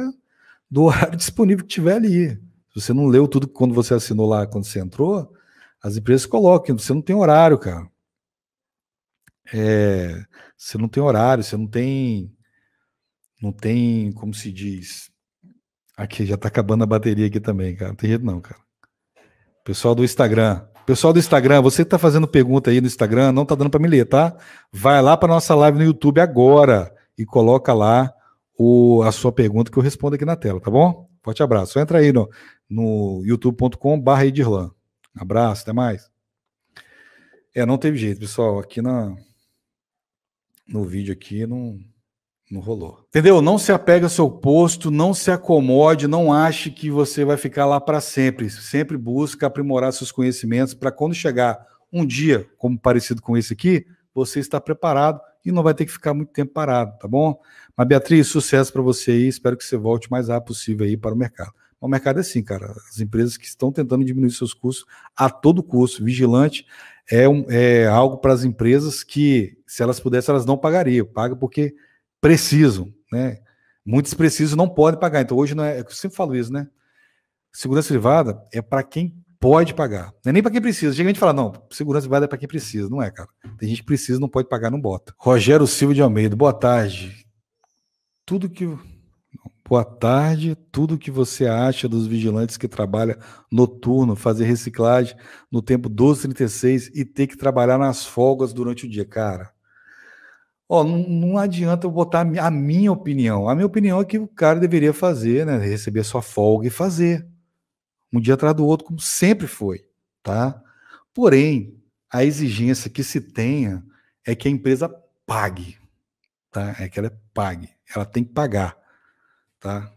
do [laughs] horário disponível que tiver ali. Se você não leu tudo quando você assinou lá, quando você entrou, as empresas colocam, você não tem horário, cara. É, você não tem horário, você não tem. Não tem, como se diz. Aqui já tá acabando a bateria aqui também, cara. Não tem jeito não, cara. Pessoal do Instagram. Pessoal do Instagram, você que tá fazendo pergunta aí no Instagram, não tá dando para me ler, tá? Vai lá para nossa live no YouTube agora e coloca lá o, a sua pergunta que eu respondo aqui na tela, tá bom? Forte abraço. Entra aí no no youtube.com.br Abraço, até mais. É, não teve jeito, pessoal. Aqui na, no vídeo aqui não, não rolou. Entendeu? Não se apega ao seu posto, não se acomode, não ache que você vai ficar lá para sempre. Sempre busca aprimorar seus conhecimentos para quando chegar um dia, como parecido com esse aqui, você está preparado e não vai ter que ficar muito tempo parado, tá bom? Mas Beatriz, sucesso para você aí. Espero que você volte o mais rápido possível aí para o mercado. O mercado é assim, cara. As empresas que estão tentando diminuir seus custos a todo custo, vigilante, é, um, é algo para as empresas que, se elas pudessem, elas não pagariam. Paga porque precisam, né? Muitos precisam não podem pagar. Então, hoje, não é, é eu sempre falo isso, né? Segurança privada é para quem pode pagar. Não é nem para quem precisa. Chega a gente fala, não, segurança privada é para quem precisa. Não é, cara. Tem gente que precisa, não pode pagar, não bota. Rogério Silva de Almeida, boa tarde. Tudo que Boa tarde. Tudo o que você acha dos vigilantes que trabalham noturno, fazer reciclagem no tempo 12:36 e ter que trabalhar nas folgas durante o dia, cara? Ó, não, não adianta eu botar a minha opinião. A minha opinião é que o cara deveria fazer, né? Receber sua folga e fazer. Um dia atrás do outro, como sempre foi, tá? Porém, a exigência que se tenha é que a empresa pague, tá? É que ela pague. Ela tem que pagar tá?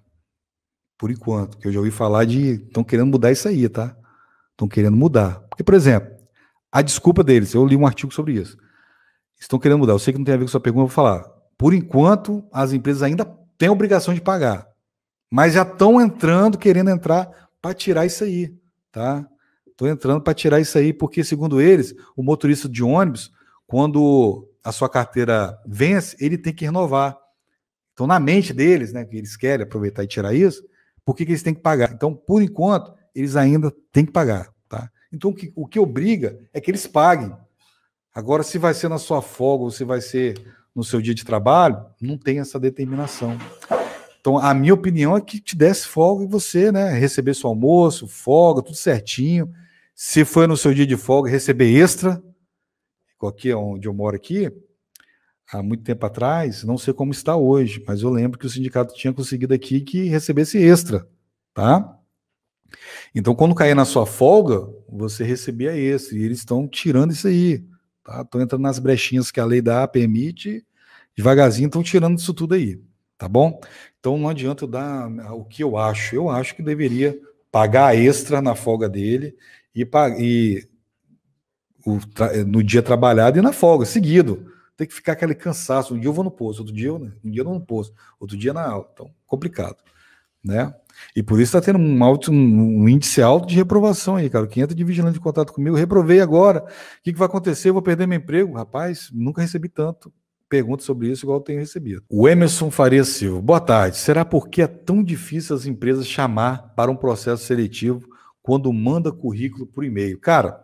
Por enquanto, que eu já ouvi falar de estão querendo mudar isso aí, tá? Estão querendo mudar. Porque, por exemplo, a desculpa deles, eu li um artigo sobre isso. Estão querendo mudar. Eu sei que não tem a ver com a sua pergunta, eu vou falar. Por enquanto, as empresas ainda têm obrigação de pagar, mas já estão entrando, querendo entrar para tirar isso aí, tá? estão entrando para tirar isso aí, porque, segundo eles, o motorista de ônibus, quando a sua carteira vence, ele tem que renovar. Então, na mente deles, né, que eles querem aproveitar e tirar isso, por que, que eles têm que pagar? Então, por enquanto, eles ainda têm que pagar. Tá? Então, o que, o que obriga é que eles paguem. Agora, se vai ser na sua folga ou se vai ser no seu dia de trabalho, não tem essa determinação. Então, a minha opinião é que te desse folga e você, né, receber seu almoço, folga, tudo certinho. Se for no seu dia de folga, receber extra, aqui onde eu moro aqui, há muito tempo atrás, não sei como está hoje, mas eu lembro que o sindicato tinha conseguido aqui que recebesse extra, tá? Então, quando cair na sua folga, você recebia extra, e eles estão tirando isso aí, tá? Estão entrando nas brechinhas que a lei da A permite, devagarzinho estão tirando isso tudo aí, tá bom? Então, não adianta eu dar o que eu acho, eu acho que deveria pagar extra na folga dele e, e o, no dia trabalhado e na folga, seguido, tem que ficar aquele cansaço. Um dia eu vou no posto outro dia eu, né? um dia eu não no pouso, outro dia na aula. Então, complicado, né? E por isso está tendo um, alto, um, índice alto de reprovação aí, cara. Quem entra de vigilante de contato comigo, reprovei agora. O que, que vai acontecer? Eu vou perder meu emprego? Rapaz, nunca recebi tanto pergunta sobre isso, igual eu tenho recebido. O Emerson Faria Silva. Boa tarde. Será porque é tão difícil as empresas chamar para um processo seletivo quando manda currículo por e-mail? Cara,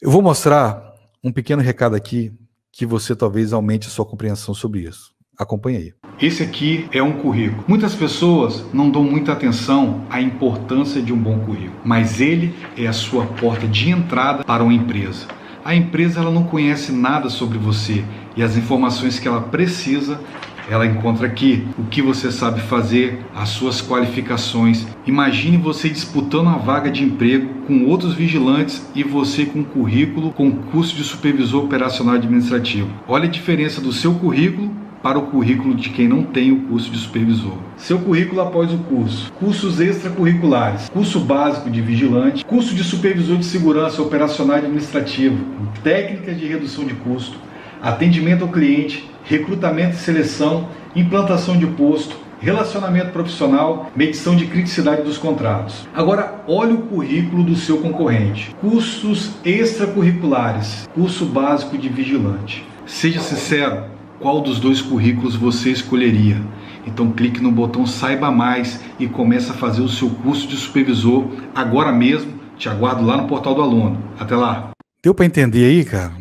eu vou mostrar um pequeno recado aqui que você talvez aumente a sua compreensão sobre isso. Acompanhe aí. Esse aqui é um currículo. Muitas pessoas não dão muita atenção à importância de um bom currículo, mas ele é a sua porta de entrada para uma empresa. A empresa ela não conhece nada sobre você e as informações que ela precisa ela encontra aqui o que você sabe fazer, as suas qualificações. Imagine você disputando a vaga de emprego com outros vigilantes e você com currículo com curso de supervisor operacional administrativo. Olha a diferença do seu currículo para o currículo de quem não tem o curso de supervisor. Seu currículo após o curso: cursos extracurriculares, curso básico de vigilante, curso de supervisor de segurança operacional administrativo, técnicas de redução de custo, atendimento ao cliente, recrutamento e seleção, implantação de posto, relacionamento profissional, medição de criticidade dos contratos. Agora, olhe o currículo do seu concorrente. Cursos extracurriculares, curso básico de vigilante. Seja sincero, qual dos dois currículos você escolheria? Então clique no botão Saiba Mais e comece a fazer o seu curso de supervisor agora mesmo. Te aguardo lá no portal do aluno. Até lá. Deu para entender aí, cara?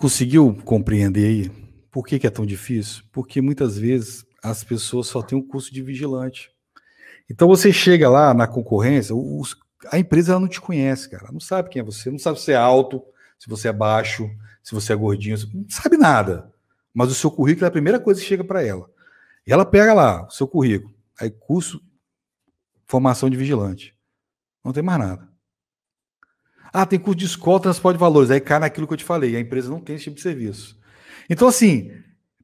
Conseguiu compreender aí por que, que é tão difícil? Porque muitas vezes as pessoas só têm um curso de vigilante. Então você chega lá na concorrência, os, a empresa ela não te conhece, cara. não sabe quem é você, não sabe se é alto, se você é baixo, se você é gordinho, não sabe nada. Mas o seu currículo é a primeira coisa que chega para ela. E ela pega lá o seu currículo, aí curso, formação de vigilante. Não tem mais nada. Ah, tem curso de escola, transporte de valores. Aí cai naquilo que eu te falei. A empresa não tem esse tipo de serviço. Então, assim,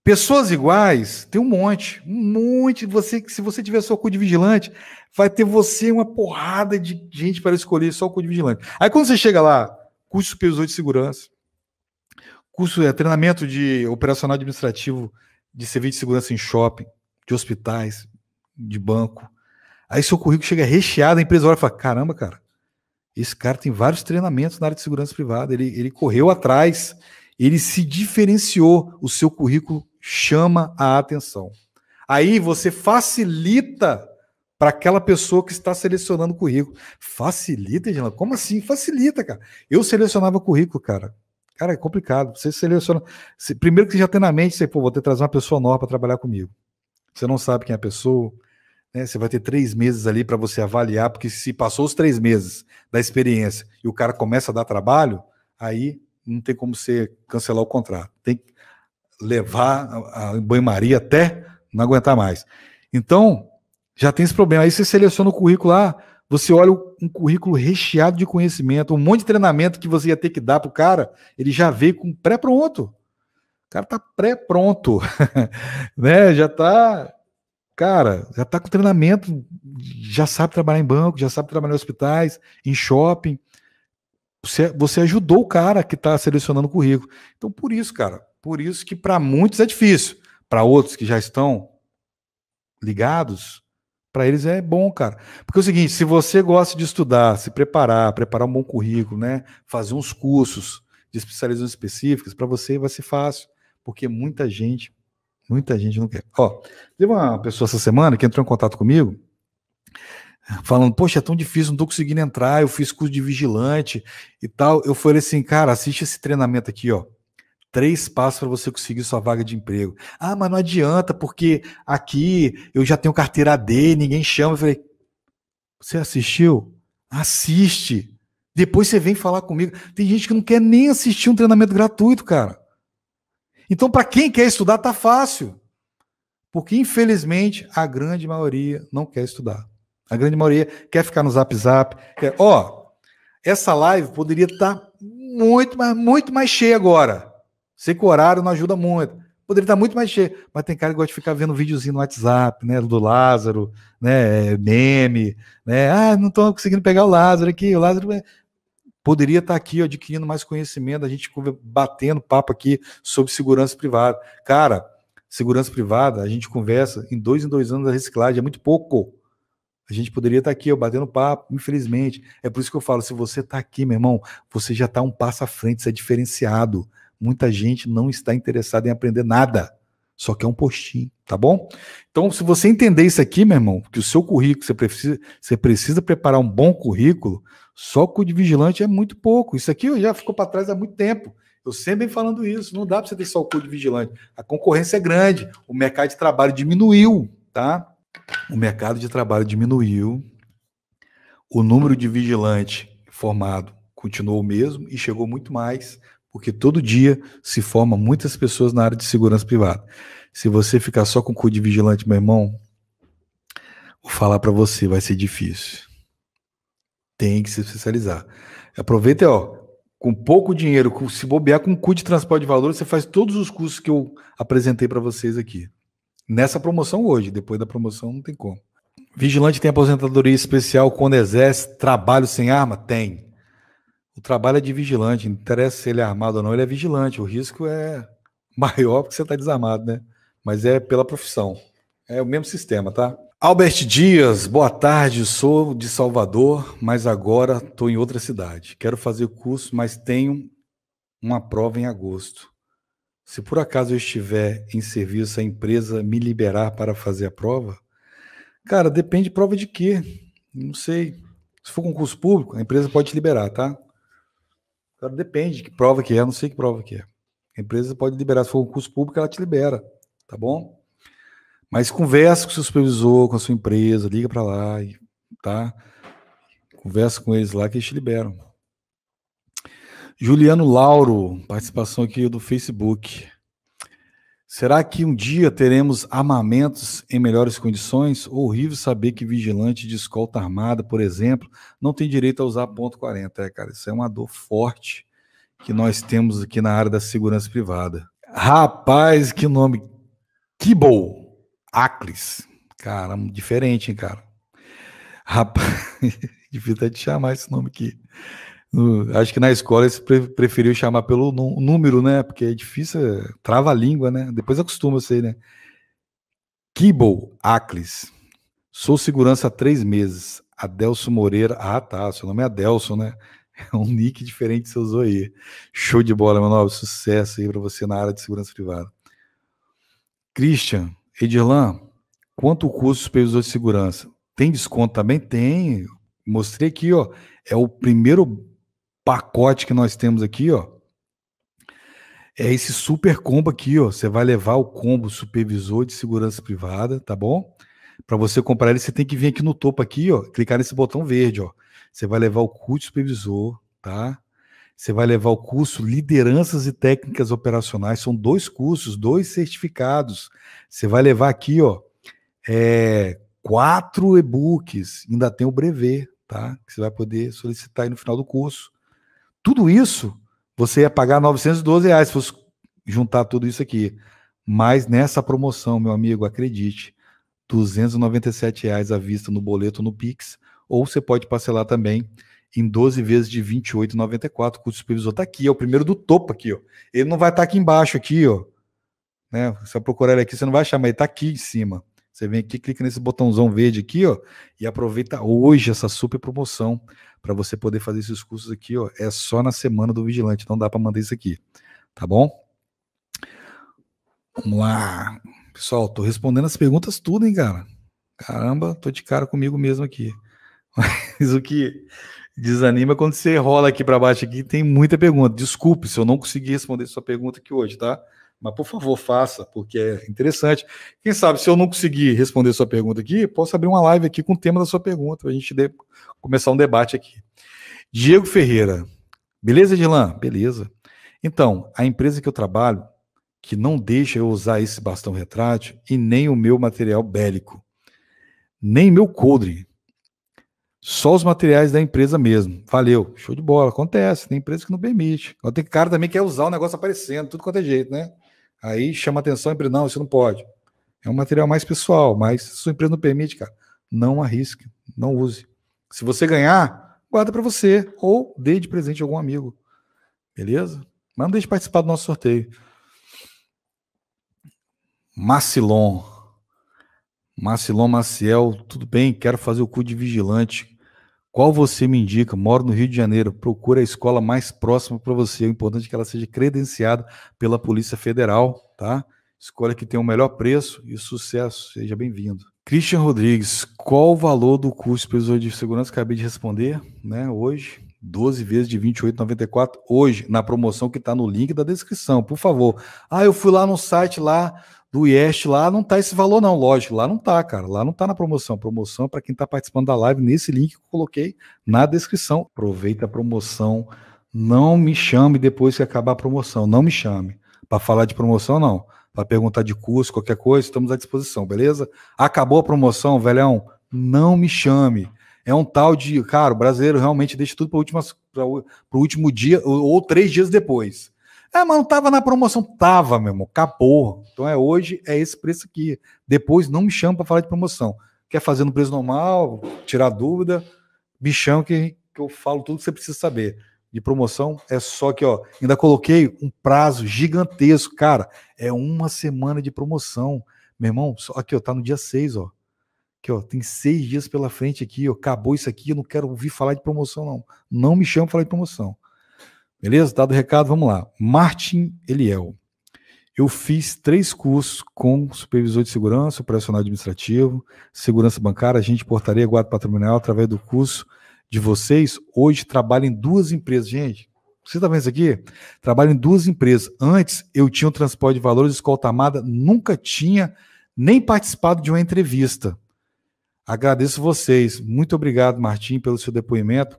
pessoas iguais tem um monte. Um monte. Você, se você tiver só cu de vigilante, vai ter você uma porrada de gente para escolher só cu de vigilante. Aí quando você chega lá, curso supervisor de segurança, curso é, treinamento de operacional administrativo de serviço de segurança em shopping, de hospitais, de banco. Aí seu currículo chega recheado, a empresa olha e fala: caramba, cara esse cara tem vários treinamentos na área de segurança privada, ele, ele correu atrás, ele se diferenciou, o seu currículo chama a atenção. Aí você facilita para aquela pessoa que está selecionando o currículo. Facilita, Jean? Como assim? Facilita, cara. Eu selecionava currículo, cara. Cara, é complicado. Você seleciona. Primeiro que você já tem na mente, você, pô, vou ter que trazer uma pessoa nova para trabalhar comigo. Você não sabe quem é a pessoa, né? Você vai ter três meses ali para você avaliar, porque se passou os três meses da experiência e o cara começa a dar trabalho, aí não tem como você cancelar o contrato. Tem que levar a banho-maria até não aguentar mais. Então, já tem esse problema. Aí você seleciona o currículo lá, ah, você olha um currículo recheado de conhecimento, um monte de treinamento que você ia ter que dar para o cara, ele já veio com pré-pronto. O cara tá pré-pronto, [laughs] né? Já está Cara, já está com treinamento, já sabe trabalhar em banco, já sabe trabalhar em hospitais, em shopping. Você, você ajudou o cara que está selecionando o currículo. Então, por isso, cara, por isso que para muitos é difícil. Para outros que já estão ligados, para eles é bom, cara. Porque é o seguinte, se você gosta de estudar, se preparar, preparar um bom currículo, né, fazer uns cursos de especializações específicas, para você vai ser fácil, porque muita gente Muita gente não quer. Ó, teve uma pessoa essa semana que entrou em contato comigo, falando, poxa, é tão difícil, não tô conseguindo entrar, eu fiz curso de vigilante e tal. Eu falei assim, cara, assiste esse treinamento aqui, ó. Três passos para você conseguir sua vaga de emprego. Ah, mas não adianta, porque aqui eu já tenho carteira AD, ninguém chama. Eu falei, você assistiu? Assiste. Depois você vem falar comigo. Tem gente que não quer nem assistir um treinamento gratuito, cara. Então, para quem quer estudar, tá fácil. Porque, infelizmente, a grande maioria não quer estudar. A grande maioria quer ficar no zap zap. Quer... Ó, essa live poderia estar tá muito, mas muito mais cheia agora. Sei que o horário não ajuda muito. Poderia estar tá muito mais cheia. Mas tem cara que gosta de ficar vendo videozinho no WhatsApp, né? Do Lázaro, né? É, meme, né? Ah, não estou conseguindo pegar o Lázaro aqui. O Lázaro é poderia estar tá aqui adquirindo mais conhecimento, a gente batendo papo aqui sobre segurança privada. Cara, segurança privada, a gente conversa em dois em dois anos da reciclagem, é muito pouco. A gente poderia estar tá aqui, ó, batendo papo, infelizmente. É por isso que eu falo: se você está aqui, meu irmão, você já está um passo à frente, você é diferenciado. Muita gente não está interessada em aprender nada, só quer um postinho, tá bom? Então, se você entender isso aqui, meu irmão, que o seu currículo, você precisa, você precisa preparar um bom currículo, só o cu de vigilante é muito pouco. Isso aqui já ficou para trás há muito tempo. Eu sempre falando isso. Não dá para você ter só o cu de vigilante. A concorrência é grande. O mercado de trabalho diminuiu, tá? O mercado de trabalho diminuiu. O número de vigilante formado continuou o mesmo e chegou muito mais, porque todo dia se forma muitas pessoas na área de segurança privada. Se você ficar só com o cu de vigilante, meu irmão, vou falar para você, vai ser difícil tem que se especializar. Aproveita, ó, com pouco dinheiro, com, se bobear com um cu de transporte de valor, você faz todos os cursos que eu apresentei para vocês aqui. Nessa promoção hoje, depois da promoção não tem como. Vigilante tem aposentadoria especial quando exerce trabalho sem arma? Tem. O trabalho é de vigilante, não interessa se ele é armado ou não, ele é vigilante. O risco é maior porque você está desarmado, né? Mas é pela profissão. É o mesmo sistema, tá? Albert Dias, boa tarde. Sou de Salvador, mas agora estou em outra cidade. Quero fazer o curso, mas tenho uma prova em agosto. Se por acaso eu estiver em serviço, a empresa me liberar para fazer a prova? Cara, depende de prova de quê? Não sei. Se for concurso público, a empresa pode te liberar, tá? Cara, depende de que prova que é, não sei que prova que é. A empresa pode liberar. Se for concurso público, ela te libera, tá bom? Mas conversa com o seu supervisor, com a sua empresa, liga para lá, tá? Conversa com eles lá que eles te liberam. Juliano Lauro, participação aqui do Facebook. Será que um dia teremos armamentos em melhores condições? Horrível saber que vigilante de escolta armada, por exemplo, não tem direito a usar ponto .40. É, cara, isso é uma dor forte que nós temos aqui na área da segurança privada. Rapaz, que nome! bom! Acles. Cara, diferente, hein, cara? Rapaz, [laughs] devia até te chamar esse nome aqui. acho que na escola eles preferiu chamar pelo número, né? Porque é difícil, é, trava a língua, né? Depois acostuma você, né? Kibble Acles. Sou segurança há três meses. Adelso Moreira. Ah, tá. Seu nome é Adelso, né? [laughs] É um nick diferente que você usou aí. Show de bola, meu nobre. Sucesso aí para você na área de segurança privada. Christian, Edilan, quanto custa o supervisor de segurança? Tem desconto também? Tem. Mostrei aqui, ó. É o primeiro pacote que nós temos aqui, ó. É esse super combo aqui, ó. Você vai levar o combo supervisor de segurança privada, tá bom? Para você comprar ele, você tem que vir aqui no topo aqui, ó, clicar nesse botão verde, ó. Você vai levar o CUT supervisor, tá? Você vai levar o curso Lideranças e Técnicas Operacionais, são dois cursos, dois certificados. Você vai levar aqui, ó, é, quatro e-books, ainda tem o brevet, tá? Que você vai poder solicitar aí no final do curso. Tudo isso você ia pagar 912 reais se fosse juntar tudo isso aqui. Mas nessa promoção, meu amigo, acredite, 297 reais à vista no boleto no Pix, ou você pode parcelar também em 12 vezes de 28,94. O custo supervisor está aqui, é o primeiro do topo aqui. Ó. Ele não vai estar tá aqui embaixo, aqui, ó. Né? Se eu procurar ele aqui, você não vai achar, mas ele está aqui em cima. Você vem aqui, clica nesse botãozão verde aqui, ó, e aproveita hoje essa super promoção para você poder fazer esses cursos aqui, ó. É só na semana do vigilante, não dá para manter isso aqui, tá bom? Vamos lá. Pessoal, tô respondendo as perguntas tudo, hein, cara? Caramba, tô de cara comigo mesmo aqui. [laughs] Mas o que Desanima quando você rola aqui para baixo aqui, tem muita pergunta. Desculpe se eu não consegui responder sua pergunta aqui hoje, tá? Mas por favor, faça, porque é interessante. Quem sabe se eu não conseguir responder sua pergunta aqui, posso abrir uma live aqui com o tema da sua pergunta, a gente de... começar um debate aqui. Diego Ferreira. Beleza, Dilan? Beleza. Então, a empresa que eu trabalho, que não deixa eu usar esse bastão retrátil e nem o meu material bélico, nem meu coldre, só os materiais da empresa mesmo. Valeu. Show de bola. Acontece. Tem empresa que não permite. Agora tem cara também que quer usar o negócio aparecendo, tudo quanto é jeito, né? Aí chama atenção a empresa. Não, isso não pode. É um material mais pessoal, mas se sua empresa não permite, cara, não arrisque. Não use. Se você ganhar, guarda para você. Ou dê de presente a algum amigo. Beleza? Mas não deixe de participar do nosso sorteio. Macilon. Macilon Maciel, tudo bem? Quero fazer o cu de vigilante qual você me indica? Moro no Rio de Janeiro. Procura a escola mais próxima para você. É importante que ela seja credenciada pela Polícia Federal, tá? Escolha que tem o melhor preço e sucesso. Seja bem-vindo. Christian Rodrigues, qual o valor do curso supervisor de segurança? Acabei de responder, né? Hoje, 12 vezes de 28,94 hoje, na promoção que está no link da descrição. Por favor. Ah, eu fui lá no site lá do IEST lá não tá esse valor, não, lógico, lá não tá, cara, lá não tá na promoção. Promoção é para quem tá participando da live nesse link que eu coloquei na descrição. Aproveita a promoção, não me chame depois que acabar a promoção, não me chame para falar de promoção, não. Para perguntar de curso, qualquer coisa, estamos à disposição, beleza? Acabou a promoção, velhão, não me chame. É um tal de, cara, o brasileiro realmente deixa tudo para o último dia ou, ou três dias depois. Ah, mas não tava na promoção. Tava, meu irmão, acabou. Então é hoje, é esse preço aqui. Depois não me chama para falar de promoção. Quer fazer no preço normal, tirar dúvida, me chama que, que eu falo tudo que você precisa saber. De promoção é só que, ó, ainda coloquei um prazo gigantesco, cara. É uma semana de promoção. Meu irmão, só, aqui, ó, tá no dia 6, ó. Aqui, ó, tem seis dias pela frente aqui, ó, acabou isso aqui, eu não quero ouvir falar de promoção, não. Não me chama para falar de promoção. Beleza? Dado o recado, vamos lá. Martin Eliel. Eu fiz três cursos com supervisor de segurança, operacional administrativo, segurança bancária, agente portaria, guarda patrimonial, através do curso de vocês. Hoje trabalho em duas empresas. Gente, você está vendo isso aqui? Trabalho em duas empresas. Antes eu tinha o um transporte de valores, escolta amada, nunca tinha nem participado de uma entrevista. Agradeço vocês. Muito obrigado, Martim, pelo seu depoimento.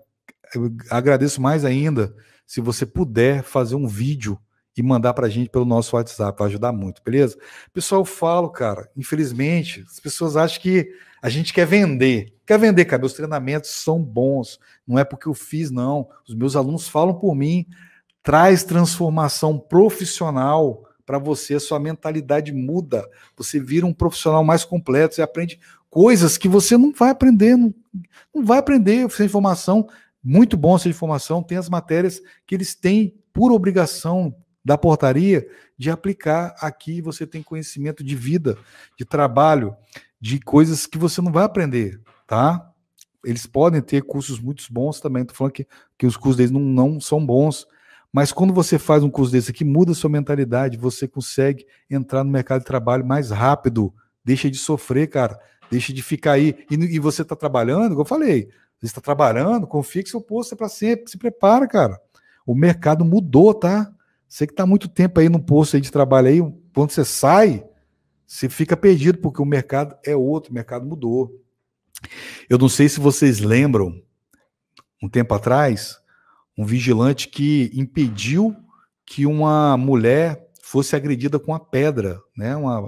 Eu agradeço mais ainda se você puder fazer um vídeo e mandar para a gente pelo nosso WhatsApp, vai ajudar muito, beleza? Pessoal, eu falo, cara, infelizmente, as pessoas acham que a gente quer vender. Quer vender, cara, meus treinamentos são bons, não é porque eu fiz, não. Os meus alunos falam por mim, traz transformação profissional para você, sua mentalidade muda, você vira um profissional mais completo, você aprende coisas que você não vai aprender, não, não vai aprender, essa informação muito bom essa informação, tem as matérias que eles têm por obrigação da portaria de aplicar aqui. Você tem conhecimento de vida, de trabalho, de coisas que você não vai aprender, tá? Eles podem ter cursos muito bons também. Estou falando que, que os cursos deles não, não são bons, mas quando você faz um curso desse aqui, muda sua mentalidade, você consegue entrar no mercado de trabalho mais rápido. Deixa de sofrer, cara. Deixa de ficar aí. E, e você está trabalhando, como eu falei, você está trabalhando, confie que seu posto é para sempre. Se prepara, cara. O mercado mudou, tá? Você que está muito tempo aí no posto aí de trabalho aí, quando você sai, você fica perdido, porque o mercado é outro, o mercado mudou. Eu não sei se vocês lembram, um tempo atrás, um vigilante que impediu que uma mulher fosse agredida com uma pedra, né? Uma,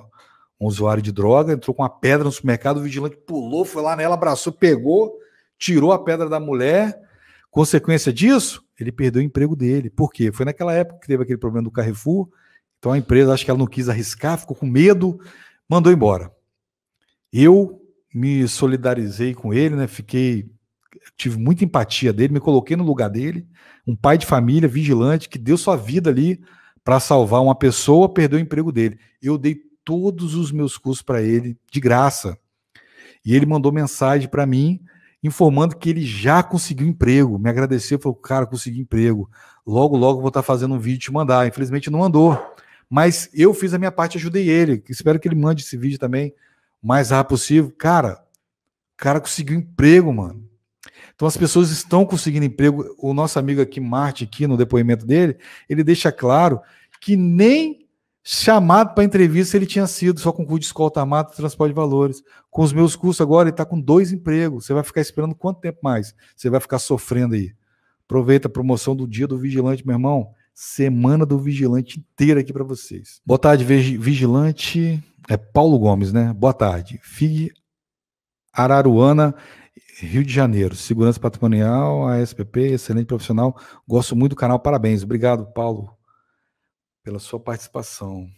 um usuário de droga entrou com uma pedra no supermercado, o vigilante pulou, foi lá nela, abraçou, pegou tirou a pedra da mulher, consequência disso, ele perdeu o emprego dele. Por quê? Foi naquela época que teve aquele problema do Carrefour, então a empresa, acho que ela não quis arriscar, ficou com medo, mandou embora. Eu me solidarizei com ele, né? Fiquei tive muita empatia dele, me coloquei no lugar dele, um pai de família, vigilante, que deu sua vida ali para salvar uma pessoa, perdeu o emprego dele. Eu dei todos os meus cursos para ele de graça. E ele mandou mensagem para mim informando que ele já conseguiu emprego. Me agradeceu, falou, cara, consegui emprego. Logo, logo vou estar tá fazendo um vídeo e te mandar. Infelizmente não mandou. Mas eu fiz a minha parte, ajudei ele. Espero que ele mande esse vídeo também o mais rápido possível. Cara, o cara conseguiu emprego, mano. Então as pessoas estão conseguindo emprego. O nosso amigo aqui, Marte, aqui no depoimento dele, ele deixa claro que nem Chamado para entrevista, ele tinha sido só com curso de escolta amado transporte de valores. Com os meus cursos agora, ele está com dois empregos. Você vai ficar esperando quanto tempo mais? Você vai ficar sofrendo aí. Aproveita a promoção do dia do vigilante, meu irmão. Semana do vigilante inteira aqui para vocês. Boa tarde, vigilante. É Paulo Gomes, né? Boa tarde. FIG Araruana Rio de Janeiro, Segurança Patrimonial, ASPP, excelente profissional, gosto muito do canal, parabéns. Obrigado, Paulo pela sua participação.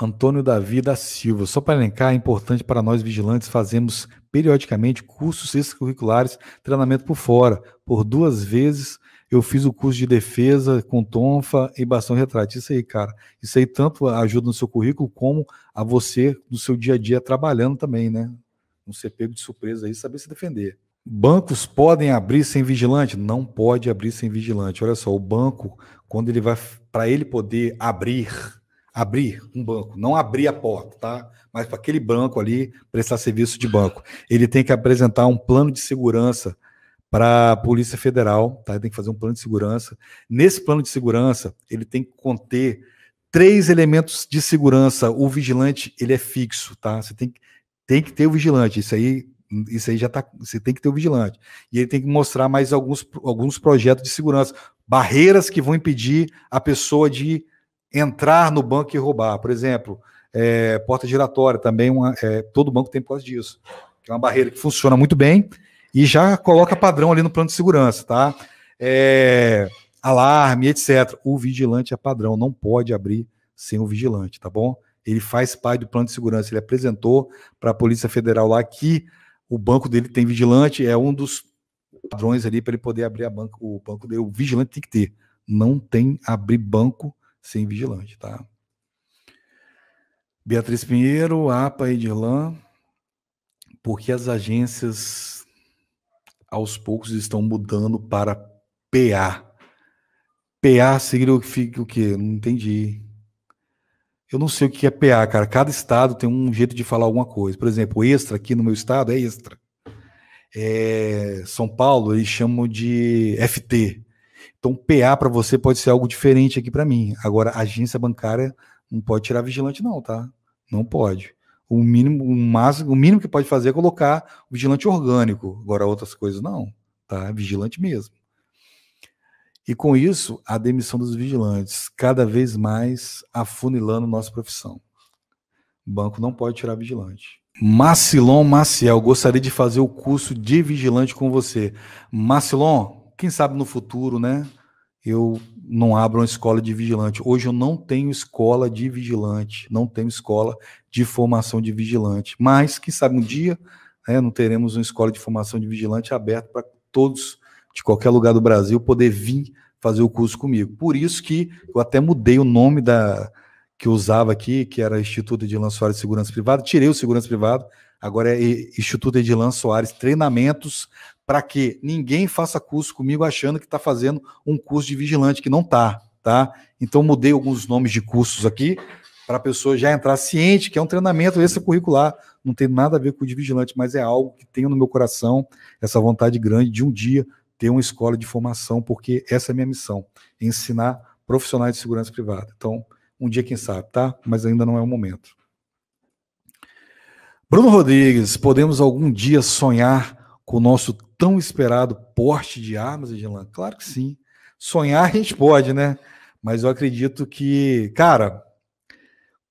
Antônio Davi da Silva. Só para elencar, é importante para nós vigilantes fazemos periodicamente cursos extracurriculares, treinamento por fora. Por duas vezes eu fiz o curso de defesa com tonfa e bastão retrato. Isso aí, cara. Isso aí tanto ajuda no seu currículo como a você no seu dia a dia trabalhando também, né? Não ser pego de surpresa aí, saber se defender. Bancos podem abrir sem vigilante? Não pode abrir sem vigilante. Olha só, o banco, quando ele vai para ele poder abrir, abrir um banco, não abrir a porta, tá? Mas para aquele banco ali prestar serviço de banco, ele tem que apresentar um plano de segurança para a Polícia Federal, tá? Ele tem que fazer um plano de segurança. Nesse plano de segurança, ele tem que conter três elementos de segurança. O vigilante, ele é fixo, tá? Você tem, tem que ter o vigilante. Isso aí isso aí já tá. Você tem que ter o vigilante. E ele tem que mostrar mais alguns, alguns projetos de segurança, barreiras que vão impedir a pessoa de entrar no banco e roubar. Por exemplo, é, porta giratória também, uma, é, todo banco tem por causa disso. É uma barreira que funciona muito bem e já coloca padrão ali no plano de segurança, tá? É, alarme, etc. O vigilante é padrão, não pode abrir sem o vigilante, tá bom? Ele faz parte do plano de segurança, ele apresentou para a Polícia Federal lá que o banco dele tem vigilante, é um dos padrões ali para ele poder abrir a banca, o banco dele, o vigilante tem que ter. Não tem abrir banco sem vigilante, tá? Beatriz Pinheiro, APA, Edirlan, porque as agências aos poucos estão mudando para PA. PA significa o quê? Não entendi. Eu não sei o que é PA, cara. Cada estado tem um jeito de falar alguma coisa. Por exemplo, extra aqui no meu estado é extra. É, São Paulo eles chamam de FT. Então, PA para você pode ser algo diferente aqui para mim. Agora, agência bancária não pode tirar vigilante, não, tá? Não pode. O mínimo, o máximo, o mínimo que pode fazer é colocar vigilante orgânico. Agora, outras coisas não, tá? Vigilante mesmo. E com isso, a demissão dos vigilantes, cada vez mais afunilando nossa profissão. O banco não pode tirar vigilante. Macilon Maciel, gostaria de fazer o curso de vigilante com você. Macilon, quem sabe no futuro, né? Eu não abro uma escola de vigilante. Hoje eu não tenho escola de vigilante, não tenho escola de formação de vigilante. Mas, quem sabe um dia, né, não teremos uma escola de formação de vigilante aberta para todos de qualquer lugar do Brasil poder vir fazer o curso comigo. Por isso que eu até mudei o nome da que eu usava aqui, que era Instituto de Soares de Segurança Privada, tirei o segurança privada, agora é Instituto de Soares Treinamentos, para que ninguém faça curso comigo achando que está fazendo um curso de vigilante, que não está, tá? Então mudei alguns nomes de cursos aqui, para a pessoa já entrar ciente que é um treinamento extracurricular, não tem nada a ver com o de vigilante, mas é algo que tenho no meu coração, essa vontade grande de um dia ter uma escola de formação, porque essa é a minha missão, ensinar profissionais de segurança privada. Então, um dia quem sabe, tá? Mas ainda não é o momento. Bruno Rodrigues, podemos algum dia sonhar com o nosso tão esperado porte de armas, Edilan? Claro que sim. Sonhar a gente pode, né? Mas eu acredito que, cara,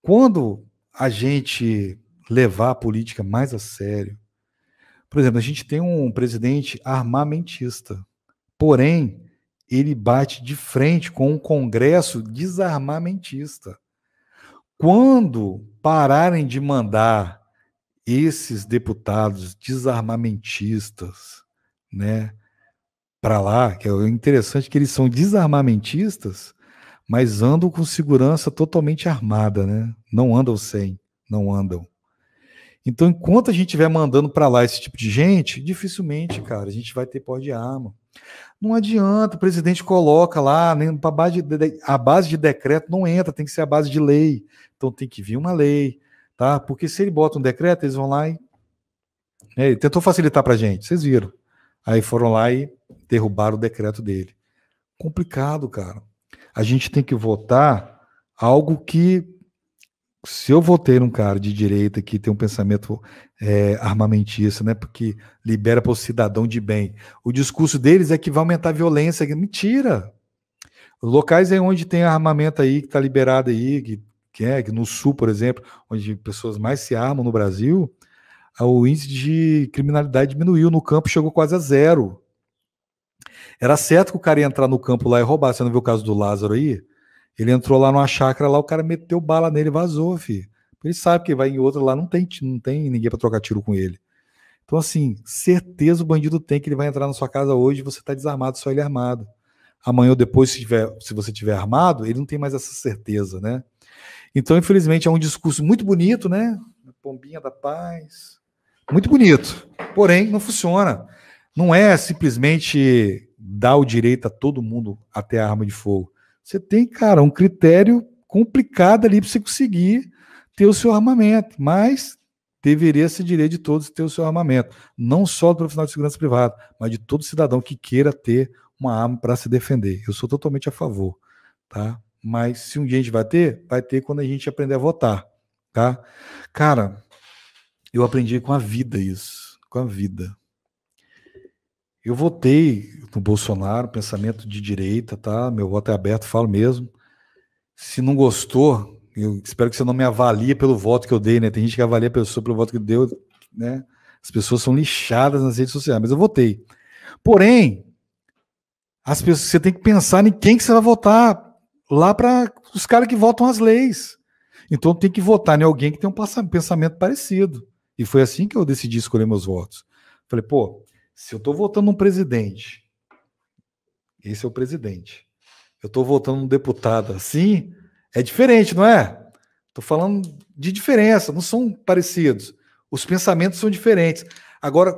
quando a gente levar a política mais a sério, por exemplo, a gente tem um presidente armamentista, porém, ele bate de frente com um Congresso desarmamentista. Quando pararem de mandar esses deputados desarmamentistas, né, para lá, que é interessante que eles são desarmamentistas, mas andam com segurança totalmente armada, né? Não andam sem, não andam. Então, enquanto a gente estiver mandando para lá esse tipo de gente, dificilmente, cara, a gente vai ter pó de arma. Não adianta, o presidente coloca lá, nem a base de, a base de decreto não entra, tem que ser a base de lei. Então tem que vir uma lei, tá? Porque se ele bota um decreto, eles vão lá e. Né, ele tentou facilitar para a gente, vocês viram. Aí foram lá e derrubaram o decreto dele. Complicado, cara. A gente tem que votar algo que se eu votei num um cara de direita que tem um pensamento é, armamentista, né, porque libera para o cidadão de bem, o discurso deles é que vai aumentar a violência. É mentira! Locais aí onde tem armamento aí que está liberado aí, que, que é que no sul, por exemplo, onde pessoas mais se armam no Brasil, o índice de criminalidade diminuiu no campo, chegou quase a zero. Era certo que o cara ia entrar no campo lá e roubar. Você não viu o caso do Lázaro aí? Ele entrou lá numa chácara lá, o cara meteu bala nele e vazou, filho. Ele sabe que vai em outra lá, não tem, não tem ninguém para trocar tiro com ele. Então, assim, certeza o bandido tem que ele vai entrar na sua casa hoje você está desarmado, só ele é armado. Amanhã ou depois, se, tiver, se você tiver armado, ele não tem mais essa certeza, né? Então, infelizmente, é um discurso muito bonito, né? Pombinha da paz. Muito bonito. Porém, não funciona. Não é simplesmente dar o direito a todo mundo até a arma de fogo. Você tem, cara, um critério complicado ali para você conseguir ter o seu armamento, mas deveria ser direito de todos ter o seu armamento, não só do profissional de segurança privada, mas de todo cidadão que queira ter uma arma para se defender. Eu sou totalmente a favor, tá? Mas se um dia a gente vai ter, vai ter quando a gente aprender a votar, tá? Cara, eu aprendi com a vida isso, com a vida. Eu votei no Bolsonaro, pensamento de direita, tá? Meu voto é aberto, falo mesmo. Se não gostou, eu espero que você não me avalie pelo voto que eu dei, né? Tem gente que avalia a pessoa pelo voto que deu, né? As pessoas são lixadas nas redes sociais, mas eu votei. Porém, as pessoas, você tem que pensar em quem que você vai votar lá para os caras que votam as leis. Então tem que votar em alguém que tem um pensamento parecido. E foi assim que eu decidi escolher meus votos. Falei, pô, se eu estou votando um presidente, esse é o presidente. Eu estou votando um deputado assim, é diferente, não é? Estou falando de diferença, não são parecidos. Os pensamentos são diferentes. Agora,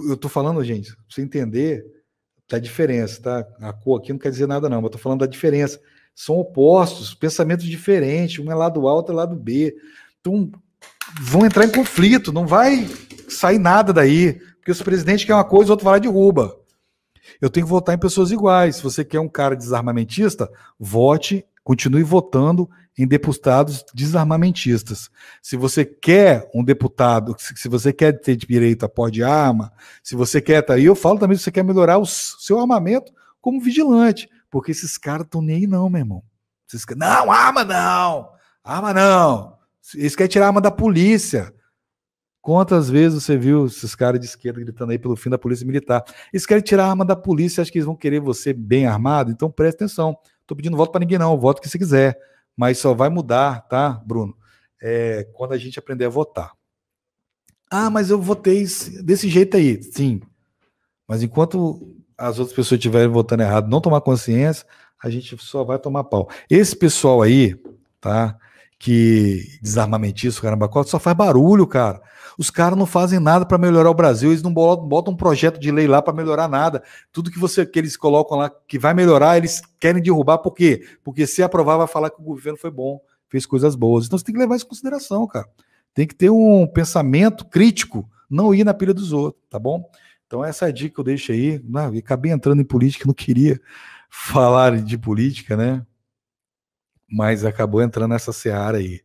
eu estou falando, gente, para você entender da tá diferença, tá? A cor aqui não quer dizer nada, não, mas estou falando da diferença. São opostos, pensamentos diferentes, um é lado A, outro é lado B. Então, vão entrar em conflito, não vai sair nada daí. Porque se o presidente quer uma coisa, o outro vai lá e derruba. Eu tenho que votar em pessoas iguais. Se você quer um cara desarmamentista, vote, continue votando em deputados desarmamentistas. Se você quer um deputado, se você quer ter direito a pó de arma, se você quer, tá aí, eu falo também, se você quer melhorar o seu armamento como vigilante, porque esses caras estão nem aí não, meu irmão. Esses, não, arma não! Arma não! Eles querem tirar a arma da polícia. Quantas vezes você viu esses caras de esquerda gritando aí pelo fim da polícia militar? Eles querem tirar a arma da polícia, acho que eles vão querer você bem armado, então preste atenção. Tô pedindo voto para ninguém, não, voto que você quiser. Mas só vai mudar, tá, Bruno? É, quando a gente aprender a votar. Ah, mas eu votei desse jeito aí. Sim. Mas enquanto as outras pessoas estiverem votando errado, não tomar consciência, a gente só vai tomar pau. Esse pessoal aí, tá? que desarmamentista, caramba, só faz barulho, cara. Os caras não fazem nada para melhorar o Brasil, eles não botam um projeto de lei lá para melhorar nada. Tudo que você que eles colocam lá que vai melhorar, eles querem derrubar por quê? Porque se aprovar vai falar que o governo foi bom, fez coisas boas. Então você tem que levar isso em consideração, cara. Tem que ter um pensamento crítico, não ir na pilha dos outros, tá bom? Então essa é a dica que eu deixo aí, ah, acabei entrando em política, não queria [laughs] falar de política, né? mas acabou entrando nessa seara aí.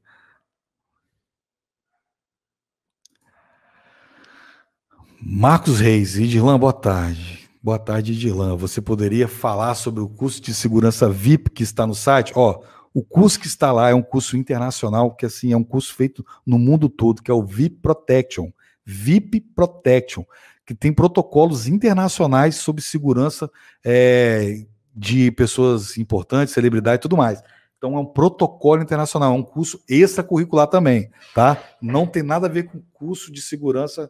Marcos Reis, Idilan, boa tarde. Boa tarde, Idilan. Você poderia falar sobre o curso de segurança VIP que está no site? Ó, o curso que está lá é um curso internacional, que assim é um curso feito no mundo todo, que é o VIP Protection. VIP Protection, que tem protocolos internacionais sobre segurança é, de pessoas importantes, celebridades e tudo mais. Então é um protocolo internacional, é um curso extracurricular também, tá? Não tem nada a ver com curso de segurança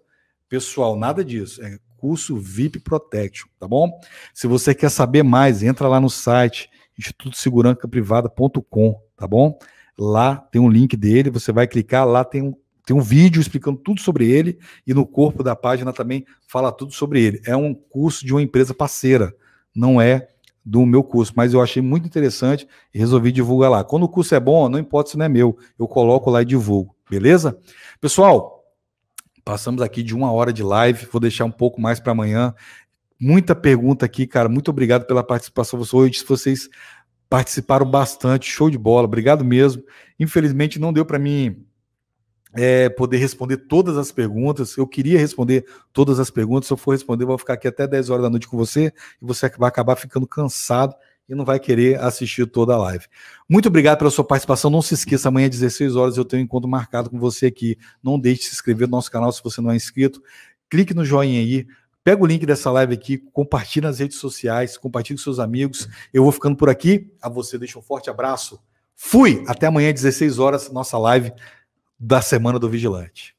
pessoal, nada disso. É curso VIP Protection, tá bom? Se você quer saber mais, entra lá no site institutosegurancaprivada.com, tá bom? Lá tem um link dele, você vai clicar, lá tem um, tem um vídeo explicando tudo sobre ele e no corpo da página também fala tudo sobre ele. É um curso de uma empresa parceira, não é do meu curso, mas eu achei muito interessante e resolvi divulgar lá. Quando o curso é bom, não importa se não é meu, eu coloco lá e divulgo, beleza? Pessoal, passamos aqui de uma hora de live, vou deixar um pouco mais para amanhã. Muita pergunta aqui, cara. Muito obrigado pela participação. Hoje vocês participaram bastante, show de bola, obrigado mesmo. Infelizmente não deu para mim é, poder responder todas as perguntas. Eu queria responder todas as perguntas. Se eu for responder, eu vou ficar aqui até 10 horas da noite com você e você vai acabar ficando cansado e não vai querer assistir toda a live. Muito obrigado pela sua participação. Não se esqueça, amanhã às 16 horas eu tenho um encontro marcado com você aqui. Não deixe de se inscrever no nosso canal se você não é inscrito. Clique no joinha aí. Pega o link dessa live aqui, compartilhe nas redes sociais, compartilhe com seus amigos. Eu vou ficando por aqui. A você deixa um forte abraço. Fui! Até amanhã, às 16 horas, nossa live da Semana do Vigilante.